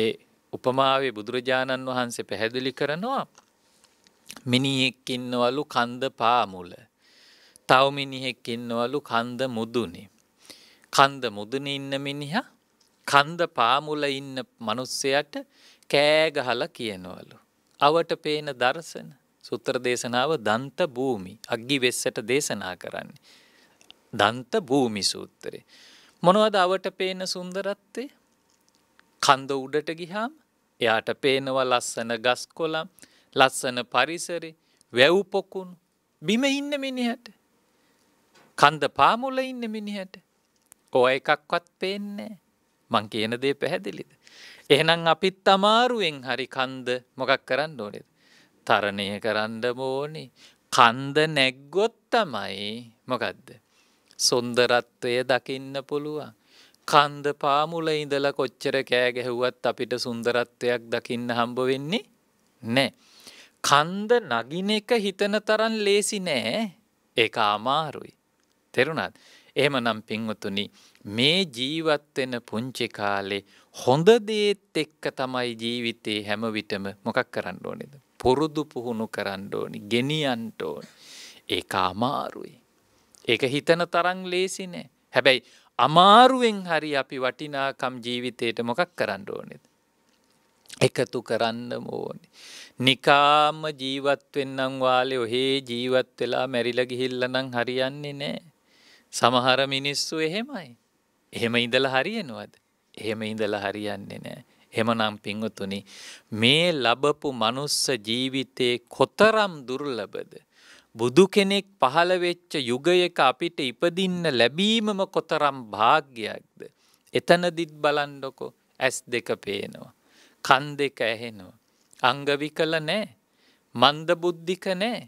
ඒ උපමාවේ බුදුරජාණන් වහන්සේ පැහැදිලි කරනවා මිනිහෙක් ඉන්නවලු කන්ද පාමුල. තව මිනිහෙක් ඉන්නවලු කන්ද මුදුනේ. කන්ද මුදුන ඉන්න මිනිහා කන්ද පාමුල ඉන්න මිනිස්සයට කෑ ගහලා කියනවලු. අවට පේන දර්ශන සුත්‍ර දේශනාව දන්ත භූමි අග්ගි වෙස්සට දේශනා කරන්නේ. දන්ත භූමි සූත්‍රේ. මොනවද අවට පේන සුන්දරත්වය? කන්ද උඩට ගිහාම එයාට පේනවා ලස්සන ගස් කොළම්, ලස්සන පරිසරේ, වැව් පොකුණු, බිම ඉන්න මිනිහට. කන්ද පාමුල ඉන්න මිනිහට. ඔය එකක්වත් පේන්නේ නැහැ. මං කියන දේ පැහැදිලිද. එහෙනම් අපිත් අමාරුවෙන් හරි කන්ද මොකක් කරන්න ඕනෙද. තරණය කරන්න මෝනි කන්ද නැග්ගොත් තමයි මොකක්ද. සොන්දරත්වය දකින්න පුළුවන්. කන්ද පාමුල ඉඳල කොච්චර කෑ ගැහුවත් අපිට සුන්දරත්වයක් දකින්න හම්බ වෙන්නේ නෑ. කන්ද නගින එක හිතන තරන් ලේසි නෑ ඒ අමාරුයි. තෙරුණත් එහෙමනම් පින්වතුනි මේ ජීවත් වෙන පුංචි කාලේ හොඳ දේත් එක්ක තමයි ජීවිතේ හැම විටම මොකක් කරන්න ඕනේද? පුරුදු පුහුණු කරන්න ඕනි, ගෙනියන්න ඕනි. ඒක අමාරුයි. ඒක හිතන තරම් ලේසි නෑ. හැබැයි අමාරුවෙන් හරි අපි වටිනාකම් ජීවිතේට මොකක් කරන්න ඕනේද? එකතු කරන්න ඕනේ. නිකාම ජීවත් වෙන්නම් වාලේ ඔහේ ජීවත් වෙලා මැරිලා ගිහිල්ලා නම් හරියන්නේ නැහැ. සමහර මිනිස්සු එහෙමයි. එහෙම ඉඳලා හරියනවද? එහෙම ඉඳලා හරියන්නේ නෑ. එහෙමනම් පින්වතුනි මේ ලබපු මනුස්ස ජීවිතේ කොතරම් දුර්ලභද? බුදු කෙනෙක් පහළ වෙච්ච යුගයක අපිට ඉපදින්න ලැබීමම කොතරම් වාග්යක්ද? එතනදිත් බලන්නකො ඇස් දෙක පේනවා. කන් දෙක ඇහෙනවා. අංග විකල නැහැ. මන්ද බුද්ධික නැහැ.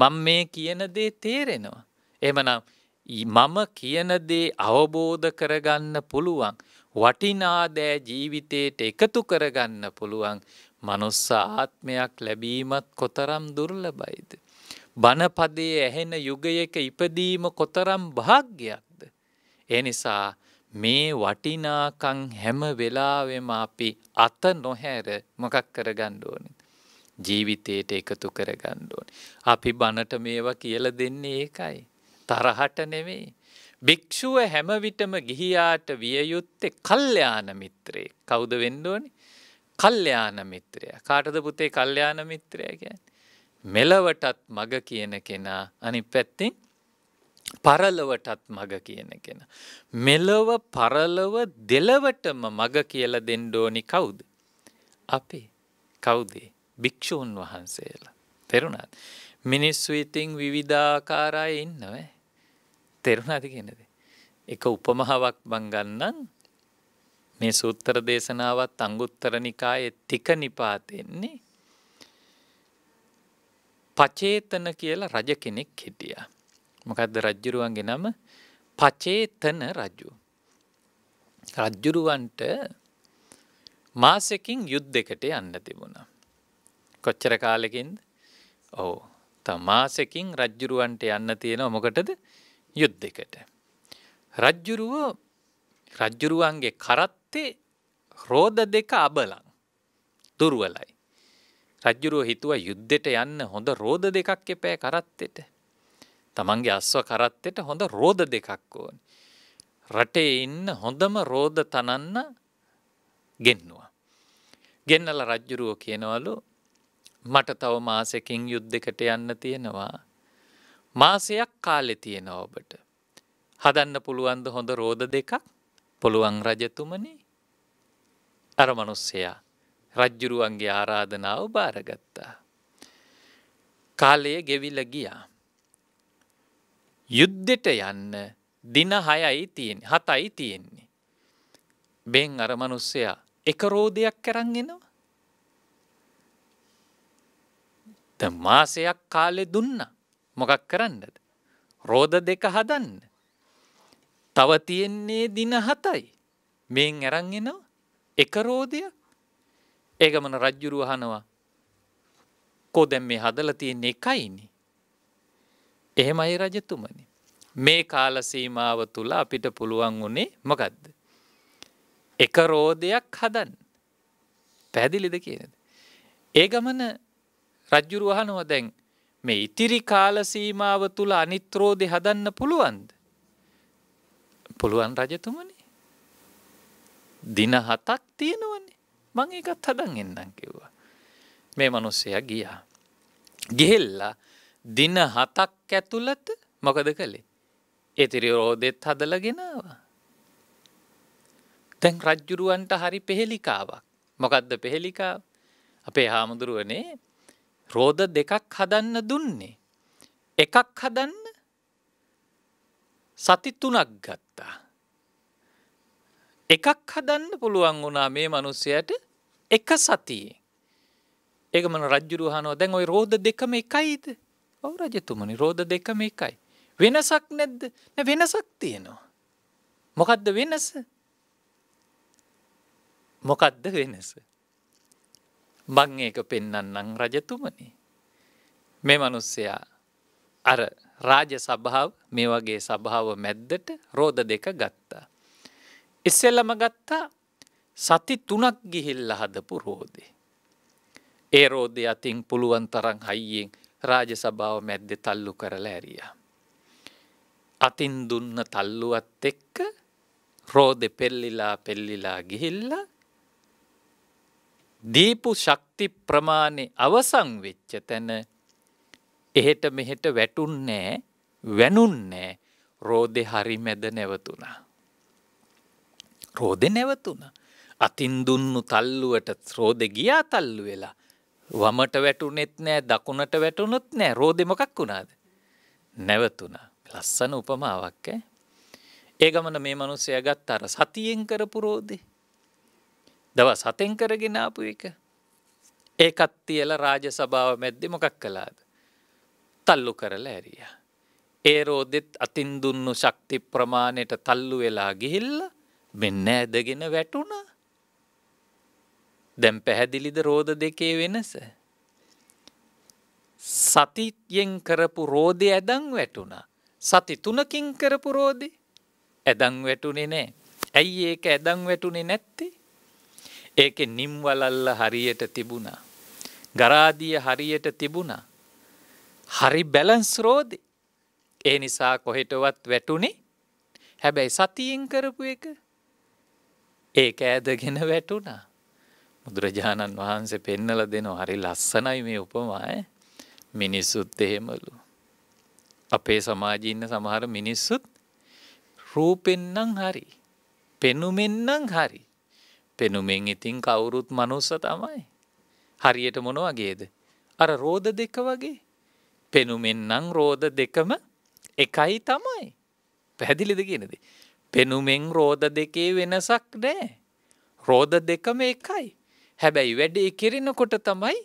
මම මේ කියන දේ තේරෙනවා. එහෙමනම් මම කියන දේ අවබෝධ කරගන්න පුළුවන් වටිනා දෑ ජීවිතයට එකතු කරගන්න පුළුවන් මනුස්ස ආත්මයක් ලැබීමත් කොතරම් දුර්ලභයිද බණපදයේ ඇහෙන යුගයක ඉපදීම කොතරම් භාග්‍යයක්ද ඒ නිසා මේ වටිනාකම් හැම වෙලාවෙම අපි අත නොහැර මොකක් කරගන්න ඕනේ ජීවිතයට එකතු කරගන්න ඕනේ අපි බණට මේවා කියලා දෙන්නේ ඒකයි තරහට නෙවෙයි. භික්‍ෂුව හැමවිටම ගිහියාට වියයුත්තේ කල්්‍යාන මිත්‍රයේ කවුද වෙන්ඩෝනි කල්්‍යාන මිත්‍රය කාටද පුතේ කල්්‍යාන මිත්‍රය ගැන් මෙලවටත් මග කියන කෙනා අනි පැත්තිෙන් පරලවටත් මග කියන කෙන. මෙලොව පරලොව දෙලවටම මග කියල දෙන්ඩෝනි කවුද. අපේ කවුදේ භික්‍ෂූන් වහන්සේලා තෙරුණත් මිනිස්සු ඉතිං විවිධාකාරයි ඉන්නවෑ තේරුණාද කියනද. එක උපමහාවක් බංගන්නන් මේ සූත්තර දේශනාවත් අංගුත්තර නිකායේ තික නිපාතෙන්නේ පචේතන කියලා රජ කෙනෙක් හිටියා. මොකක්ද රජ්ජුරුවන්ගේ නම පචේතන රජු. රජ්ජුරුවන්ට මාසකින් යුද්ධෙකට යන්න තිබුණා. කොච්චර කාලෙකින්ද? ඔව්. තමාසකින් රජ්ජුරුවන්ට යන්න තියෙනවා මොකටද? යුද්ධෙකට. රජ්ජුරුව රජ්ජුරුවන්ගේ කරත්තේ රෝධ දෙක අබලන් දුර්වලයි. රජ්ජුරුව හිතුව යුද්ධෙට යන්න හොඳ රෝධ දෙකක් එපෑ කරත්තෙට. තමන්ගේ අස්ව කරත්තෙට හොඳ රෝධ දෙකක් ඕන. රටේ ඉන්න හොඳම රෝධ තනන්න ගෙන්නවා. ගෙන්නල රජ්ජුරුව කියනවලු මට තව මාසෙකින් යුද්ධෙකට යන්න තියෙනවා මාසයක් කාලෙ තියෙන ඔබට. හදන්න පුළුවන්ද හොඳ රෝධ දෙකක් පුළුවන් රජතුමනි අර මනුස්සයා රජ්ජුරුවන්ගේ ආරාධනාව භාරගත්තා. කාලය ගෙවිල ගියා. යුද්ධෙට යන්න දින හයයි තියෙන් හතයි තියෙන්නේ. බෙන් අර මනුස්සයා එක රෝධයක් කරන්ගෙනවා. ත මාසයක් කාලෙ දුන්නා. මොකක් කරන්නද. රෝධ දෙක හදන්න. තව තියෙන්නේ දින හතයි. මෙන් ඇරන් එනවා එක රෝධය ඒගමන රජ්ජුරුව හනවා කෝ දැම් මේ හදල තියෙන්නේ එකයිනි. එහෙමයි රජතුමනි. මේ කාල සීමාව තුළ අපිට පුළුවන් වුණේ මොකක්ද. එක රෝධයක් හදන් පැදිලිද කියනද. ඒ ගමන රජ්ජුරුවහනුව දැන් මේ ඉතිරි කාලසීමාව තුළ අනිත්‍රෝධය හදන්න පුළුවන්ද. පුළුවන් රජතුමනි. දින හතක් තියෙනවන්නේ මං එකත් හදන් එන්නම් කිව්වා. මේ මනුස්සය ගියා. ගෙහෙල්ලා දින හතක් ඇතුළත මොකද කළේ. එතිරි රෝධෙත් හදලගෙනවා. තැන් රජ්ජුරුවන්ට හරි පෙහෙලිකාවක් මොකක්ද පෙහෙලිකා අපේ හාමුදුරුවනේ රෝධ දෙකක් හදන්න දුන්නේ. එකක් හදන්න සති තුනක් ගත්තා. එකක් හදන්න පුළුවන් වුණා මේ මිනිස්සයාට එක සතියේ. ඒක මන රජ්ජුරුහනවා දැන් ওই රෝධ දෙකම එකයිද? ඔව් රජතුමනි රෝධ දෙකම එකයි. වෙනසක් නැද්ද? නෑ වෙනසක් තියෙනවා. මොකද්ද වෙනස? මොකද්ද වෙනස? මං ඒක පෙන්නන්නම් රජතුමනි. මේ මනුස්සයා අර රාජ සභාව මේ වගේ සභාව මැද්දට රෝධ දෙක ගත්තා. ඉස්සෙල්ලම ගත්තා සති තුනක් ගිහිල්ල හදපු රෝදේ. ඒ රෝධය අතින් පුළුවන් තරං හයියෙන් රාජ සභාව මැද්දෙ තල්ලු කරලා ඇරිය. අතින් දුන්න තල්ලුවත් එක්ක රෝදෙ පෙල්ලිලා පෙල්ලිලා ගිහිල්ලා දීපු ශක්ති ප්‍රමාණය අවසං වෙච්ච තැන එහෙට මෙහෙට වැටුන්නෑ වැනුන්නෑ රෝදෙ හරි මැද නැවතුනා. රෝදෙ නැවතුනා. අතින් දුන්නු තල්ලුවට රෝදෙ ගියා තල්ලු වෙලා වමට වැටුනෙත් නෑ දකුණට වැටුනුත් නෑ රෝදෙ මොකක් වුණාද. නැවතුනා ලස්සන උපමාවක් ඈ. ඒ ගමන මේ මනුස්සය ගත්ත අර සතියෙන් කරපු රෝදේ දවස් හතෙන් කරගෙන ආපු එක. ඒකත් තියලා රාජ සභාව මැද්දේ මොකක් කළාද? තල්ලු කරලා ඇරියා. ඒ රෝදෙත් අතින් දුන්නු ශක්ති ප්‍රමාණයට තල්ලු වෙලා ගිහිල්ලා මෙන්න ඇදගෙන වැටුණා. දැන් පැහැදිලිද රෝද දෙකේ වෙනස? සතියෙන් කරපු රෝදේ ඇදන් වැටුණා. සති තුනකින් කරපු රෝදේ ඇදන් වැටුනේ නැහැ. ඇයි ඒක ඇදන් වැටුනේ නැත්තේ? ඒකෙ නිම්වලල්ල හරියට තිබුණා. ගරාදිය හරියට තිබුණා. හරි බැලන්ස් රෝධ ඒ නිසා කොහෙටවත් වැටුනේ හැබැයි සතියෙන් කරපු එක ඒක ඇදගෙන වැටුණා. බුදුරජාණන් වහන්සේ පෙන්නල දෙනවා හරි ලස්සනයි මේ උපමාය මිනිස්සුත් එහෙමලු. අපේ සමාජීන්න සමහර මිනිස්සුත් රූපෙන්නම් හරි පෙනුමෙන්නම් හරි පෙනුමෙන් ඉතින් කවුරුත් මනුස්ස තමයි. හරියට මොන වගේද. අර රෝධ දෙක වගේ. පෙනුමෙන් නං රෝධ දෙකම එකයි තමයි. පැහැදිලිද කියනද. පෙනුමෙන් රෝධ දෙකේ වෙනසක් නෑ. රෝධ දෙකම එකයි. හැබැයි වැඩේ කෙරෙනකොට තමයි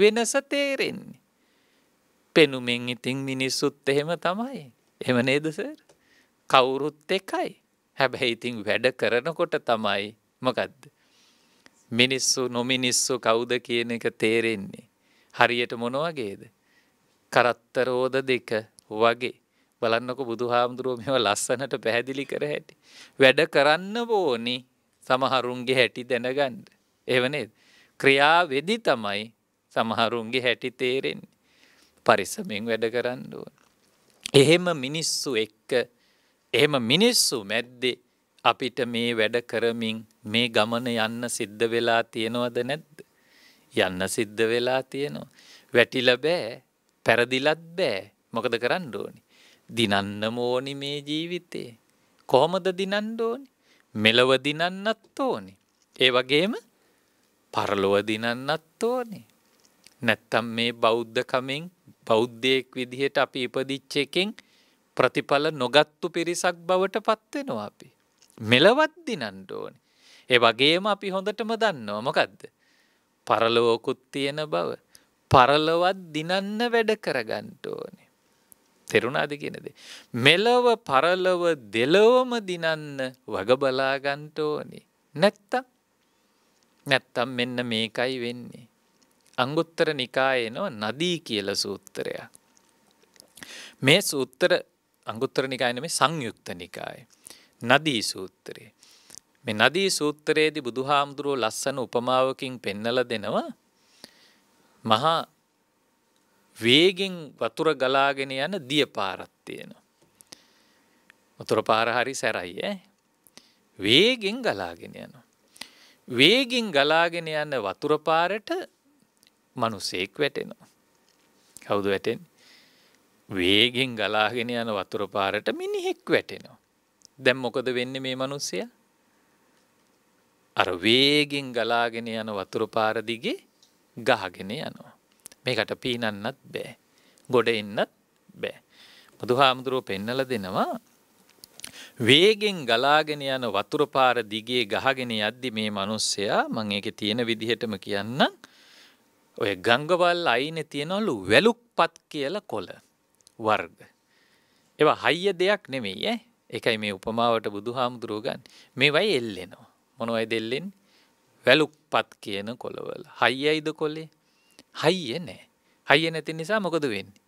වෙනස තේරෙන්නේ. පෙනුමෙන් ඉතින් මිනිස්සුත් එහෙම තමයි. එම නේදසර් කවුරුත් එකයි. හැබැයි ඉතින් වැඩ කරනකොට තමයි මොකක්ද. මිනිස්සු නොමිනිස්සු කවුද කියන එක තේරෙන්නේ. හරියට මොන වගේද. කරත්තරෝද දෙක වගේ. බලන්නක බුදු හාමුදුරුව මෙ ලස්සනට පැහැදිලි කර හැටි. වැඩ කරන්න ඕනි සමහරුන්ගේ හැටි දැනගන්ඩ. එවනේ ක්‍රියා වෙදි තමයි සමහරුන්ගේ හැටි තේරෙන්නේ. පරිසමෙන් වැඩ කරන්න ඕන. එහෙම මිනිස්සු එක්ක එහෙම මිනිස්සු මැද්දේ අපිට මේ වැඩ කරමින් මේ ගමන යන්න සිද්ධ වෙලා තියෙනවද නැද්ද? යන්න සිද්ධ වෙලා තියෙනවා. වැටිලා බෑ, පෙරදිලත් බෑ. මොකද කරන්න ඕනි? දිනන්න ඕනි මේ ජීවිතේ. කොහොමද දිනන්න ඕනි? මෙලව දිනන්නත් ඕනි. ඒ වගේම පරලොව දිනන්නත් ඕනි. නැත්තම් මේ බෞද්ධකමෙන් බෞද්ධයෙක් විදිහට අපි ඉපදිච්ච එකෙන් ප්‍රතිඵල නොගත්තු පිරිසක් බවට පත් වෙනවා අපි. මෙලවත් දිනන්ට ඕන. ඒ වගේම අපි හොඳටම දන්නවා මොකක්ද. පරලෝකුත් තියෙන බව. පරලොවත් දිනන්න වැඩ කරගන්ට ඕනේ. තෙරුණාද කියනද. මෙලව පරලොව දෙලොවම දිනන්න වගබලාගන්ට ඕනේ. නැත්තම් නැත්තම් මෙන්න මේකයි වෙන්නේ. අංගුත්තර නිකායනො නදී කියල සූත්තරයක්. මේ සූත්තර අංගුත්තර නිකායන මේ සංයුක්ත නිකායි. නදී සූත්‍රයේ. මේ නදී සූත්‍රයේදී බුදුහාමුදුරුවෝ ලස්සන උපමාවකින් පෙන්නල දෙනවා මහා වේගෙන් වතුර ගලාගෙන යන දිය පාරක් තියෙනවා. වතුර පාර හරි සැරයි ඈ. වේගෙන් ගලාගෙන යනවා. වේගෙන් ගලාගෙන යන වතුර පාරට මිනිසෙක් වැටෙනවා. කවුද වැටෙන්නේ? වේගෙන් ගලාගෙන යන වතුර පාරට මිනිහෙක් වැටෙනවා. දැම් මොකද වෙන්න මේ මනුස්සය අර වේගෙන් ගලාගෙන යන වතුර පාරදිගේ ගහගෙන යනවා. මේකට පීනන්නත් බෑ. ගොඩ එන්නත් බෑ. බුදු හාමුදුරුව පෙන්නල දෙනවා වේගෙන් ගලාගෙන යන වතුර පාර දිගේ ගහගෙන යද්දි මේ මිනිස්සයා මම ඒකේ තියෙන විදිහටම කියන්නම් ඔය ගංගවල් අයිනේ තියනලු වැලුක්පත් කියලා කොළ වර්ග ඒවා හයිය දෙයක් නෙමෙයි ඈ එකයි මේ උපමාවට බුදු හාමුදුරුව ගන්න මේවයි එල්ලෙනවා මොනවයි දෙල්ලෙන් වැලුක් පත් කියන කොළවල හයියයිද කොලේ හයිය නෑ හයිය නැති නිසා මොකද වෙන්නේ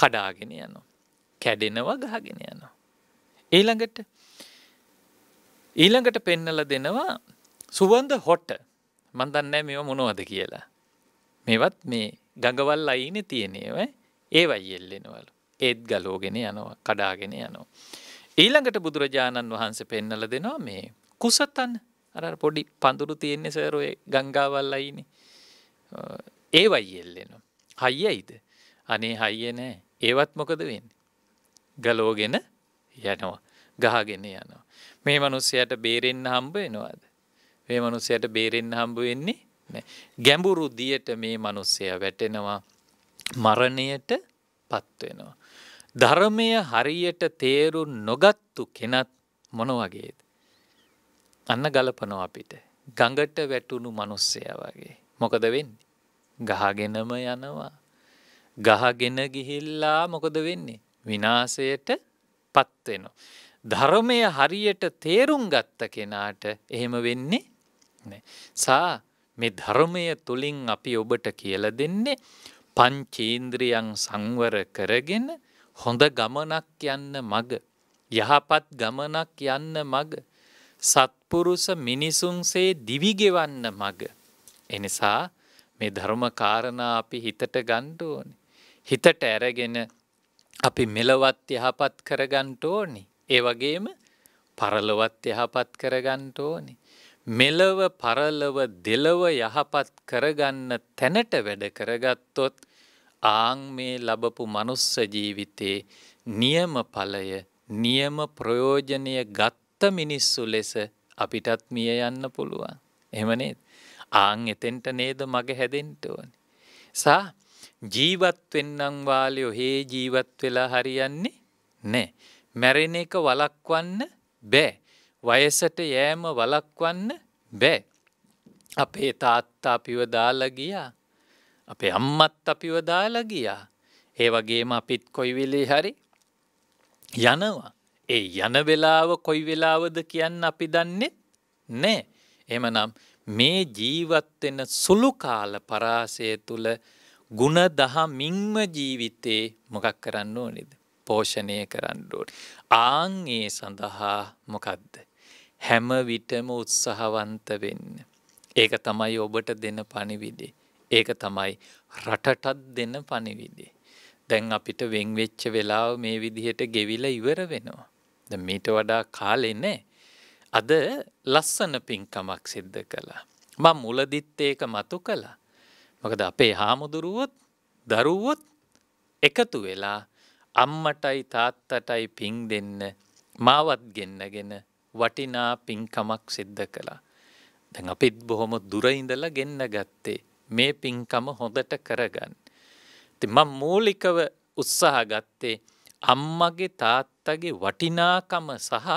කඩාගෙන යනවා කැඩෙනවා ගහගෙන යනවා ඊළඟට ඊළඟට පෙන්නල දෙනවා සුවඳ හොට මන් දන්නේ මේව මොනවද කියලා මේවත් මේ ගඟවල් අයිනේ තියෙනේව ඒවයි එල්ලෙනවලු ඒත් ගලෝගෙන යනවා කඩාගෙන යනවා ඊළඟට බුදුරජාණන් වහන්සේ පෙන්නල දෙනවා මේ කුසතන් අර පොඩි පඳුරු තියෙන්නේ සරෝය ගංගාවල් අයිනේ ඒවයි එල්ලෙනවා. හයියයිද අනේ හයිය නෑ ඒවත් මොකද වෙන්න. ගලෝගෙන යනවා ගහගෙන යනවා. මේ මනුස්සයට බේරෙන්න්න හම්බ එනවාද. මේ මනුස්සයට බේරෙන්න්න හම්බ වෙන්නේ ගැඹුරු දියට මේ මනුස්සය වැටෙනවා මරණයට පත්වෙනවා. ධර්මය හරියට තේරු නොගත්තු කෙනත් මොන වගේද. අන්න ගලපනෝ අපිට. ගඟට වැටුණු මනුස්සය වගේ. මොකද වෙන්නේ. ගහගෙනම යනවා. ගහගෙන ගිහිල්ලා මොකද වෙන්නේ. විනාසයට පත්වෙනවා. ධර්මය හරියට තේරුම් ගත්ත කෙනාට එහෙම වෙන්නේ සා මේ ධර්මය තුළින් අපි ඔබට කියල දෙන්නේ පංචේන්ද්‍රියන් සංවර කරගෙන හොඳ ගමනක් යන්න මග යහපත් ගමනක් යන්න මග සත්පුරුෂ මිනිසුන්සේ දිවිගෙවන්න මග එනිසා මේ ධර්ම කාරණා අපි හිතට ගන්න ඕනේ හිතට ඇරගෙන අපි මෙලවත් යහපත් කරගන්න ඕනේ ඒ වගේම පරලොවත් යහපත් කරගන්න ඕනේ මෙලව පරලව දෙලව යහපත් කරගන්න තැනට වැඩ කරගත්තොත් ආං මේ ලබපු මනුස්ස ජීවිතේ නියම ඵලය නියම ප්‍රයෝජනය ගත්ත මිනිස්සු ලෙස අපිටත් මිය යන්න පුළුවන්. එහෙම නේද? ආන් එතෙන්ට නේද මග හැදෙන්න ඕනේ. සා ජීවත් වෙන්නම් වාලේ ඔහේ ජීවත් වෙලා හරියන්නේ නැහැ. මැරෙන එක වලක්වන්න බෑ. වයසට යෑම වලක්වන්න බෑ. අපේ තාත්තා අපිව දාලා ගියා. අපේ අම්මත් අපිව දාලා ගියා. ඒ වගේම අපිත් කොයි වෙලේ හරි යනවා. ඒ යන වෙලාව කොයි වෙලාවද කියන්න අපි දන්නෙත් නෑ. එමනම් මේ ජීවත්වෙන සුළු කාල පරාසය තුළ ගුණ දහමින්ම ජීවිතේ මොකක් කරන්න ඕනෙද. පෝෂණය කරන්නඩුවට. ආං ඒ සඳහා මොකක්ද. හැම විටම උත්සහවන්ත වෙන්න. ඒක තමයි ඔබට දෙන පණිවිඩේ. ඒක තමයි රටටත් දෙන්න පණිවිඩේ. දැන් අපිට වෙන්වෙච්ච වෙලාව මේ විදිහට ගෙවිල ඉවර වෙනවා. ද මීට වඩා කාලෙන්නේ. අද ලස්සන පින්කමක් සිද්ධ කළා. මං මුලදිත් ඒක මතු කළා. මොකද අපේ හාමුදුරුවොත් දරුවොත් එකතු වෙලා අම්මටයි තාත්තටයි පින් දෙන්න මාවත් ගෙන්නගෙන වටිනා පින්කමක් සිද්ධ කළා. දැන් අපිත් බොහොම දුරඉඳලා ගෙන්න ගත්තේ. මේ පින්කම හොඳට කරගන්න. ඉතින් මම මූලිකව උත්සාහ ගත්තේ අම්මගේ තාත්තගේ වටිනාකම සහ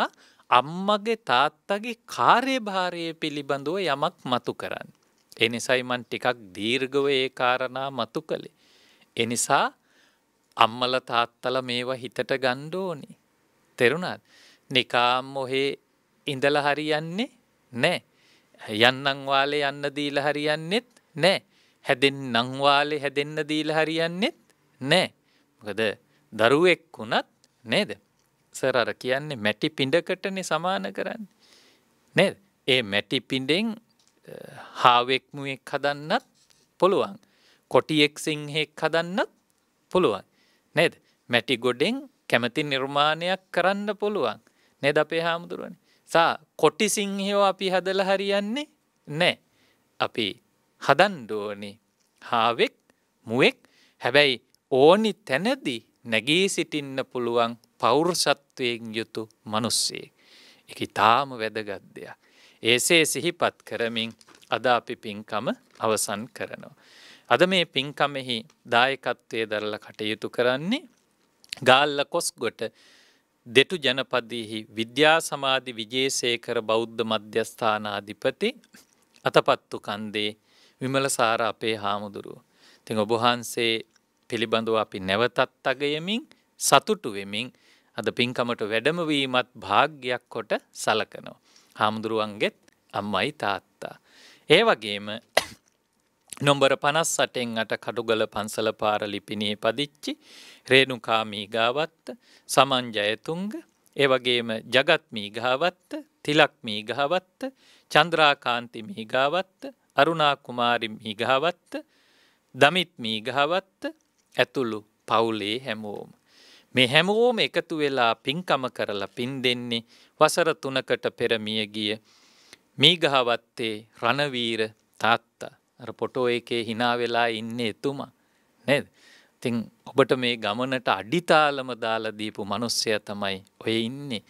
අම්මගේ තාත්තගේ කාර්යභාරය පිළිබඳව යමක් මතු කරන්න. ඒ නිසයි මන් ටිකක් දීර්ඝව ඒ කාරණා මතු කළේ. ඒ නිසා අම්මල තාත්තල මේවා හිතට ගන්න ඕනේ. තේරුණාද? නිකාම් මොහේ ඉඳලා හරියන්නේ නැහැ. යන්නන් වාලේ යන්න දීලා හරියන්නේත් නෑ හැදෙන් නංවාලේ හැදෙන්න දීල හරියන්නෙත් නෑ මොකද දරුවෙක් වුණත් නේද සරර කියන්නේ මැටි පිඩකටන සමාන කරන්න නේද ඒ මැටි පිඩෙන් හාවෙක්මුවෙක් හදන්නත් පුළුවන් කොටියෙක් සිංහෙක් හදන්නත් පුළුවන් නේද මැටි ගොඩෙන් කැමති නිර්මාණයක් කරන්න පුළුවන් නේද අපේ හාමුදුරුවනි සා කොටි සිංහයෝ අපි හදල හරියන්නේ නෑ අපි හදන්ඩෝනේ හාවෙක් මුවෙක් හැබැයි ඕනි තැනදි නැගී සිටින්න පුළුවන් පෞරුසත්වයෙන් යුතු මනුස්සේ. එක තාම වැදගත්දයක්. ඒසේ සිහිපත් කරමින් අද අපි පින්කම අවසන් කරනවා. අද මේ පින්කමෙහි දායකත්වය දරල කටයුතු කරන්නේ ගාල්ල කොස්ගොට දෙටු ජනපදීහි විද්‍යා සමාධි විජේසේකර බෞද්ධ මධ්‍යස්ථානාධිපති අතපත්තු කන්දේ විමල සාර අපේ හාමුදුරුව. තිං ඔබහන්සේ පිළිබඳව අපි නැවතත් අගයමින් සතුටු වෙමින් අද පින්කමට වැඩමවීමත් භාග්‍යයක් කොට සලකනෝ. හාමුදුරුවන්ගෙත් අම්මයි තාත්තා. ඒ වගේම නොම්බර පනස් සටෙන් අට කඩුගල පන්සල පාර ලිපිණයේ පදිච්චි රේණුකාමී ගාවත්ත සමන්ජයතුංග ඒ වගේම ජගත්මී ගාවත්ත තිලක්මී ගාවත්ත චන්ද්‍රාකාන්තිමී ගාවත්ත අරුණා කුමාරි මීගහවත්ත දමිත් මීගහවත්ත ඇතුළු පවුලේ හැමෝම. මේ හැමෝම එකතු වෙලා පින්කම කරලා පින් දෙන්නේ වසර තුනකට පෙරමිය ගිය මීගහවත්තේ රණවීර තාත්තා අර පොටෝ එකේ හිනා වෙලා ඉන්නේ එතුමා නේද? ඉතින් ඔබට මේ ගමනට අඩිතාලම දාලා දීපු මිනිස්සයා තමයි ඔය ඉන්නේ.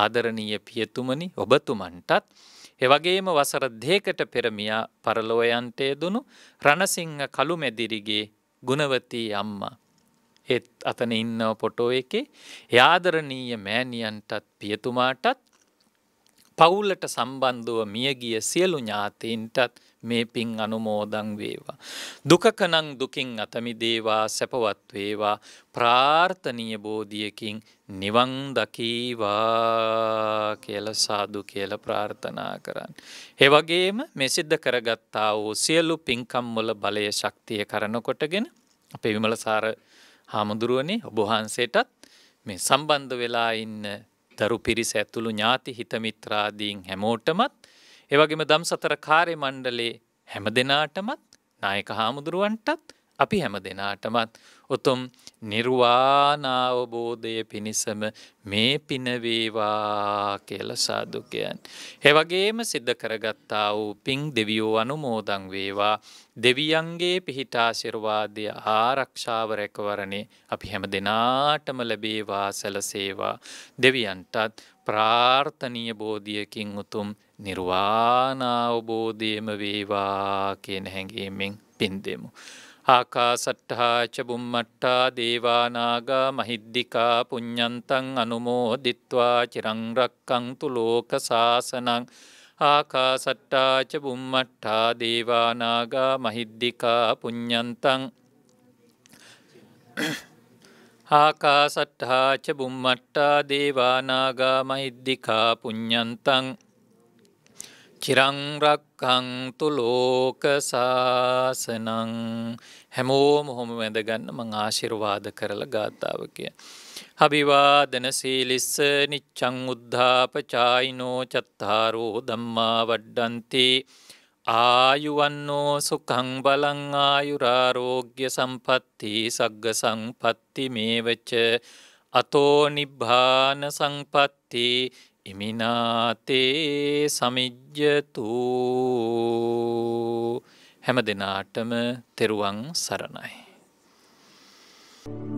ආදරණීය පියතුමනි ඔබතුමන්ටත් එවගේම වසර දෙකට පෙරමියා පරලෝයන්ටය දුනු රණසිංහ කළුමැදිරිගේ ගුණවතී අම්මා. එත් අතන ඉන්නව පොටෝ එකේ යාදරණීය මෑණියන්ටත් පියතුමාටත් පවුලට සම්බන්ධව මියගිය සියලු ඥාතීන්ටත් මේ පින් අනුමෝදං වේවා. දුකකනං දුකින් අතමි දේවා සැපවත් වේවා ප්‍රාර්ථනීය බෝධියකින් නිවන් දකීවා කියල සාදු කියල ප්‍රාර්ථනා කරන්න. එවගේම මෙසිද්ධ කරගත්තා වූ සියලු පින්කම්මොල බලය ශක්තිය කරනකොටගෙන අපේ විමල සාර හාමුදුරුවනේ ඔබහන්සේටත් මේ සම්බන්ධ වෙලා ඉන්න දරු පිරිස ඇතුළු ඥාති හිතමිත්‍රාදීන් හැමෝටමත් ඒවගේම දම් සතර කාරය මණ්ඩලේ හැම දෙනාටමත් නායක හාමුදුරුවන්ටත් අපි හැම දෙනාටමත් උතුම් නිර්වාණාවබෝධය පිණිසම මේ පිනවේවා කියල සාදුකයන්. එවගේම සිද්ධ කරගත්තා වූ පින් දෙවියෝ අනුමෝදං වේවා දෙවියන්ගේ පිහිටාශිර්වාදය ආරක්ෂාව රැකවරණේ අපි හැම දෙනාටම ලැබේවා සැලසේවා දෙවියන්ටත් ප්‍රාර්ථනීය බෝධියකින් උතුම් නිර්වාණාවබෝධයම වේවා කියන හැඟීමෙන් පින් දෙමු. ආකාසට්ටහාච බුම්මට්ටා දේවානාගා මහිද්දිකා පුඤ්ඥන්තන් අනුමෝදිත්වා චිරංරක්කංතු ලෝක සාසනං ආකාසට්ටාච බුම්මට්ටා දේවානාගා මහිද්දිකා පුඤ්ඥන්තන් ආකාසට්හාච බුම්මට්ටා දේවානාගා මහිද්දිකා පුඤ්ඥන්තන් චිරංරක්කංතු ලෝක සාසනං හැමෝම හොම වැඳගන්න මං ආශිර්වාද කරල ගාථාව කිය. හබිවාදන සීලිස්ස නිච්චං උද්ධාපචායිනෝ චත්තාරෝ දම්මා වඩ්ඩන්ති ආයුවන්නෝ සුකං බලං ආයුරාරෝග්‍ය සම්පත්ති සග්ග සංපත්ති මේවච්ච අතෝ නිබ්භාන සංපත්තිී ඉමිනාතේ සමිජ්‍යතු හැම දෙනාටම තෙරුවන් සරණයි. Thank you.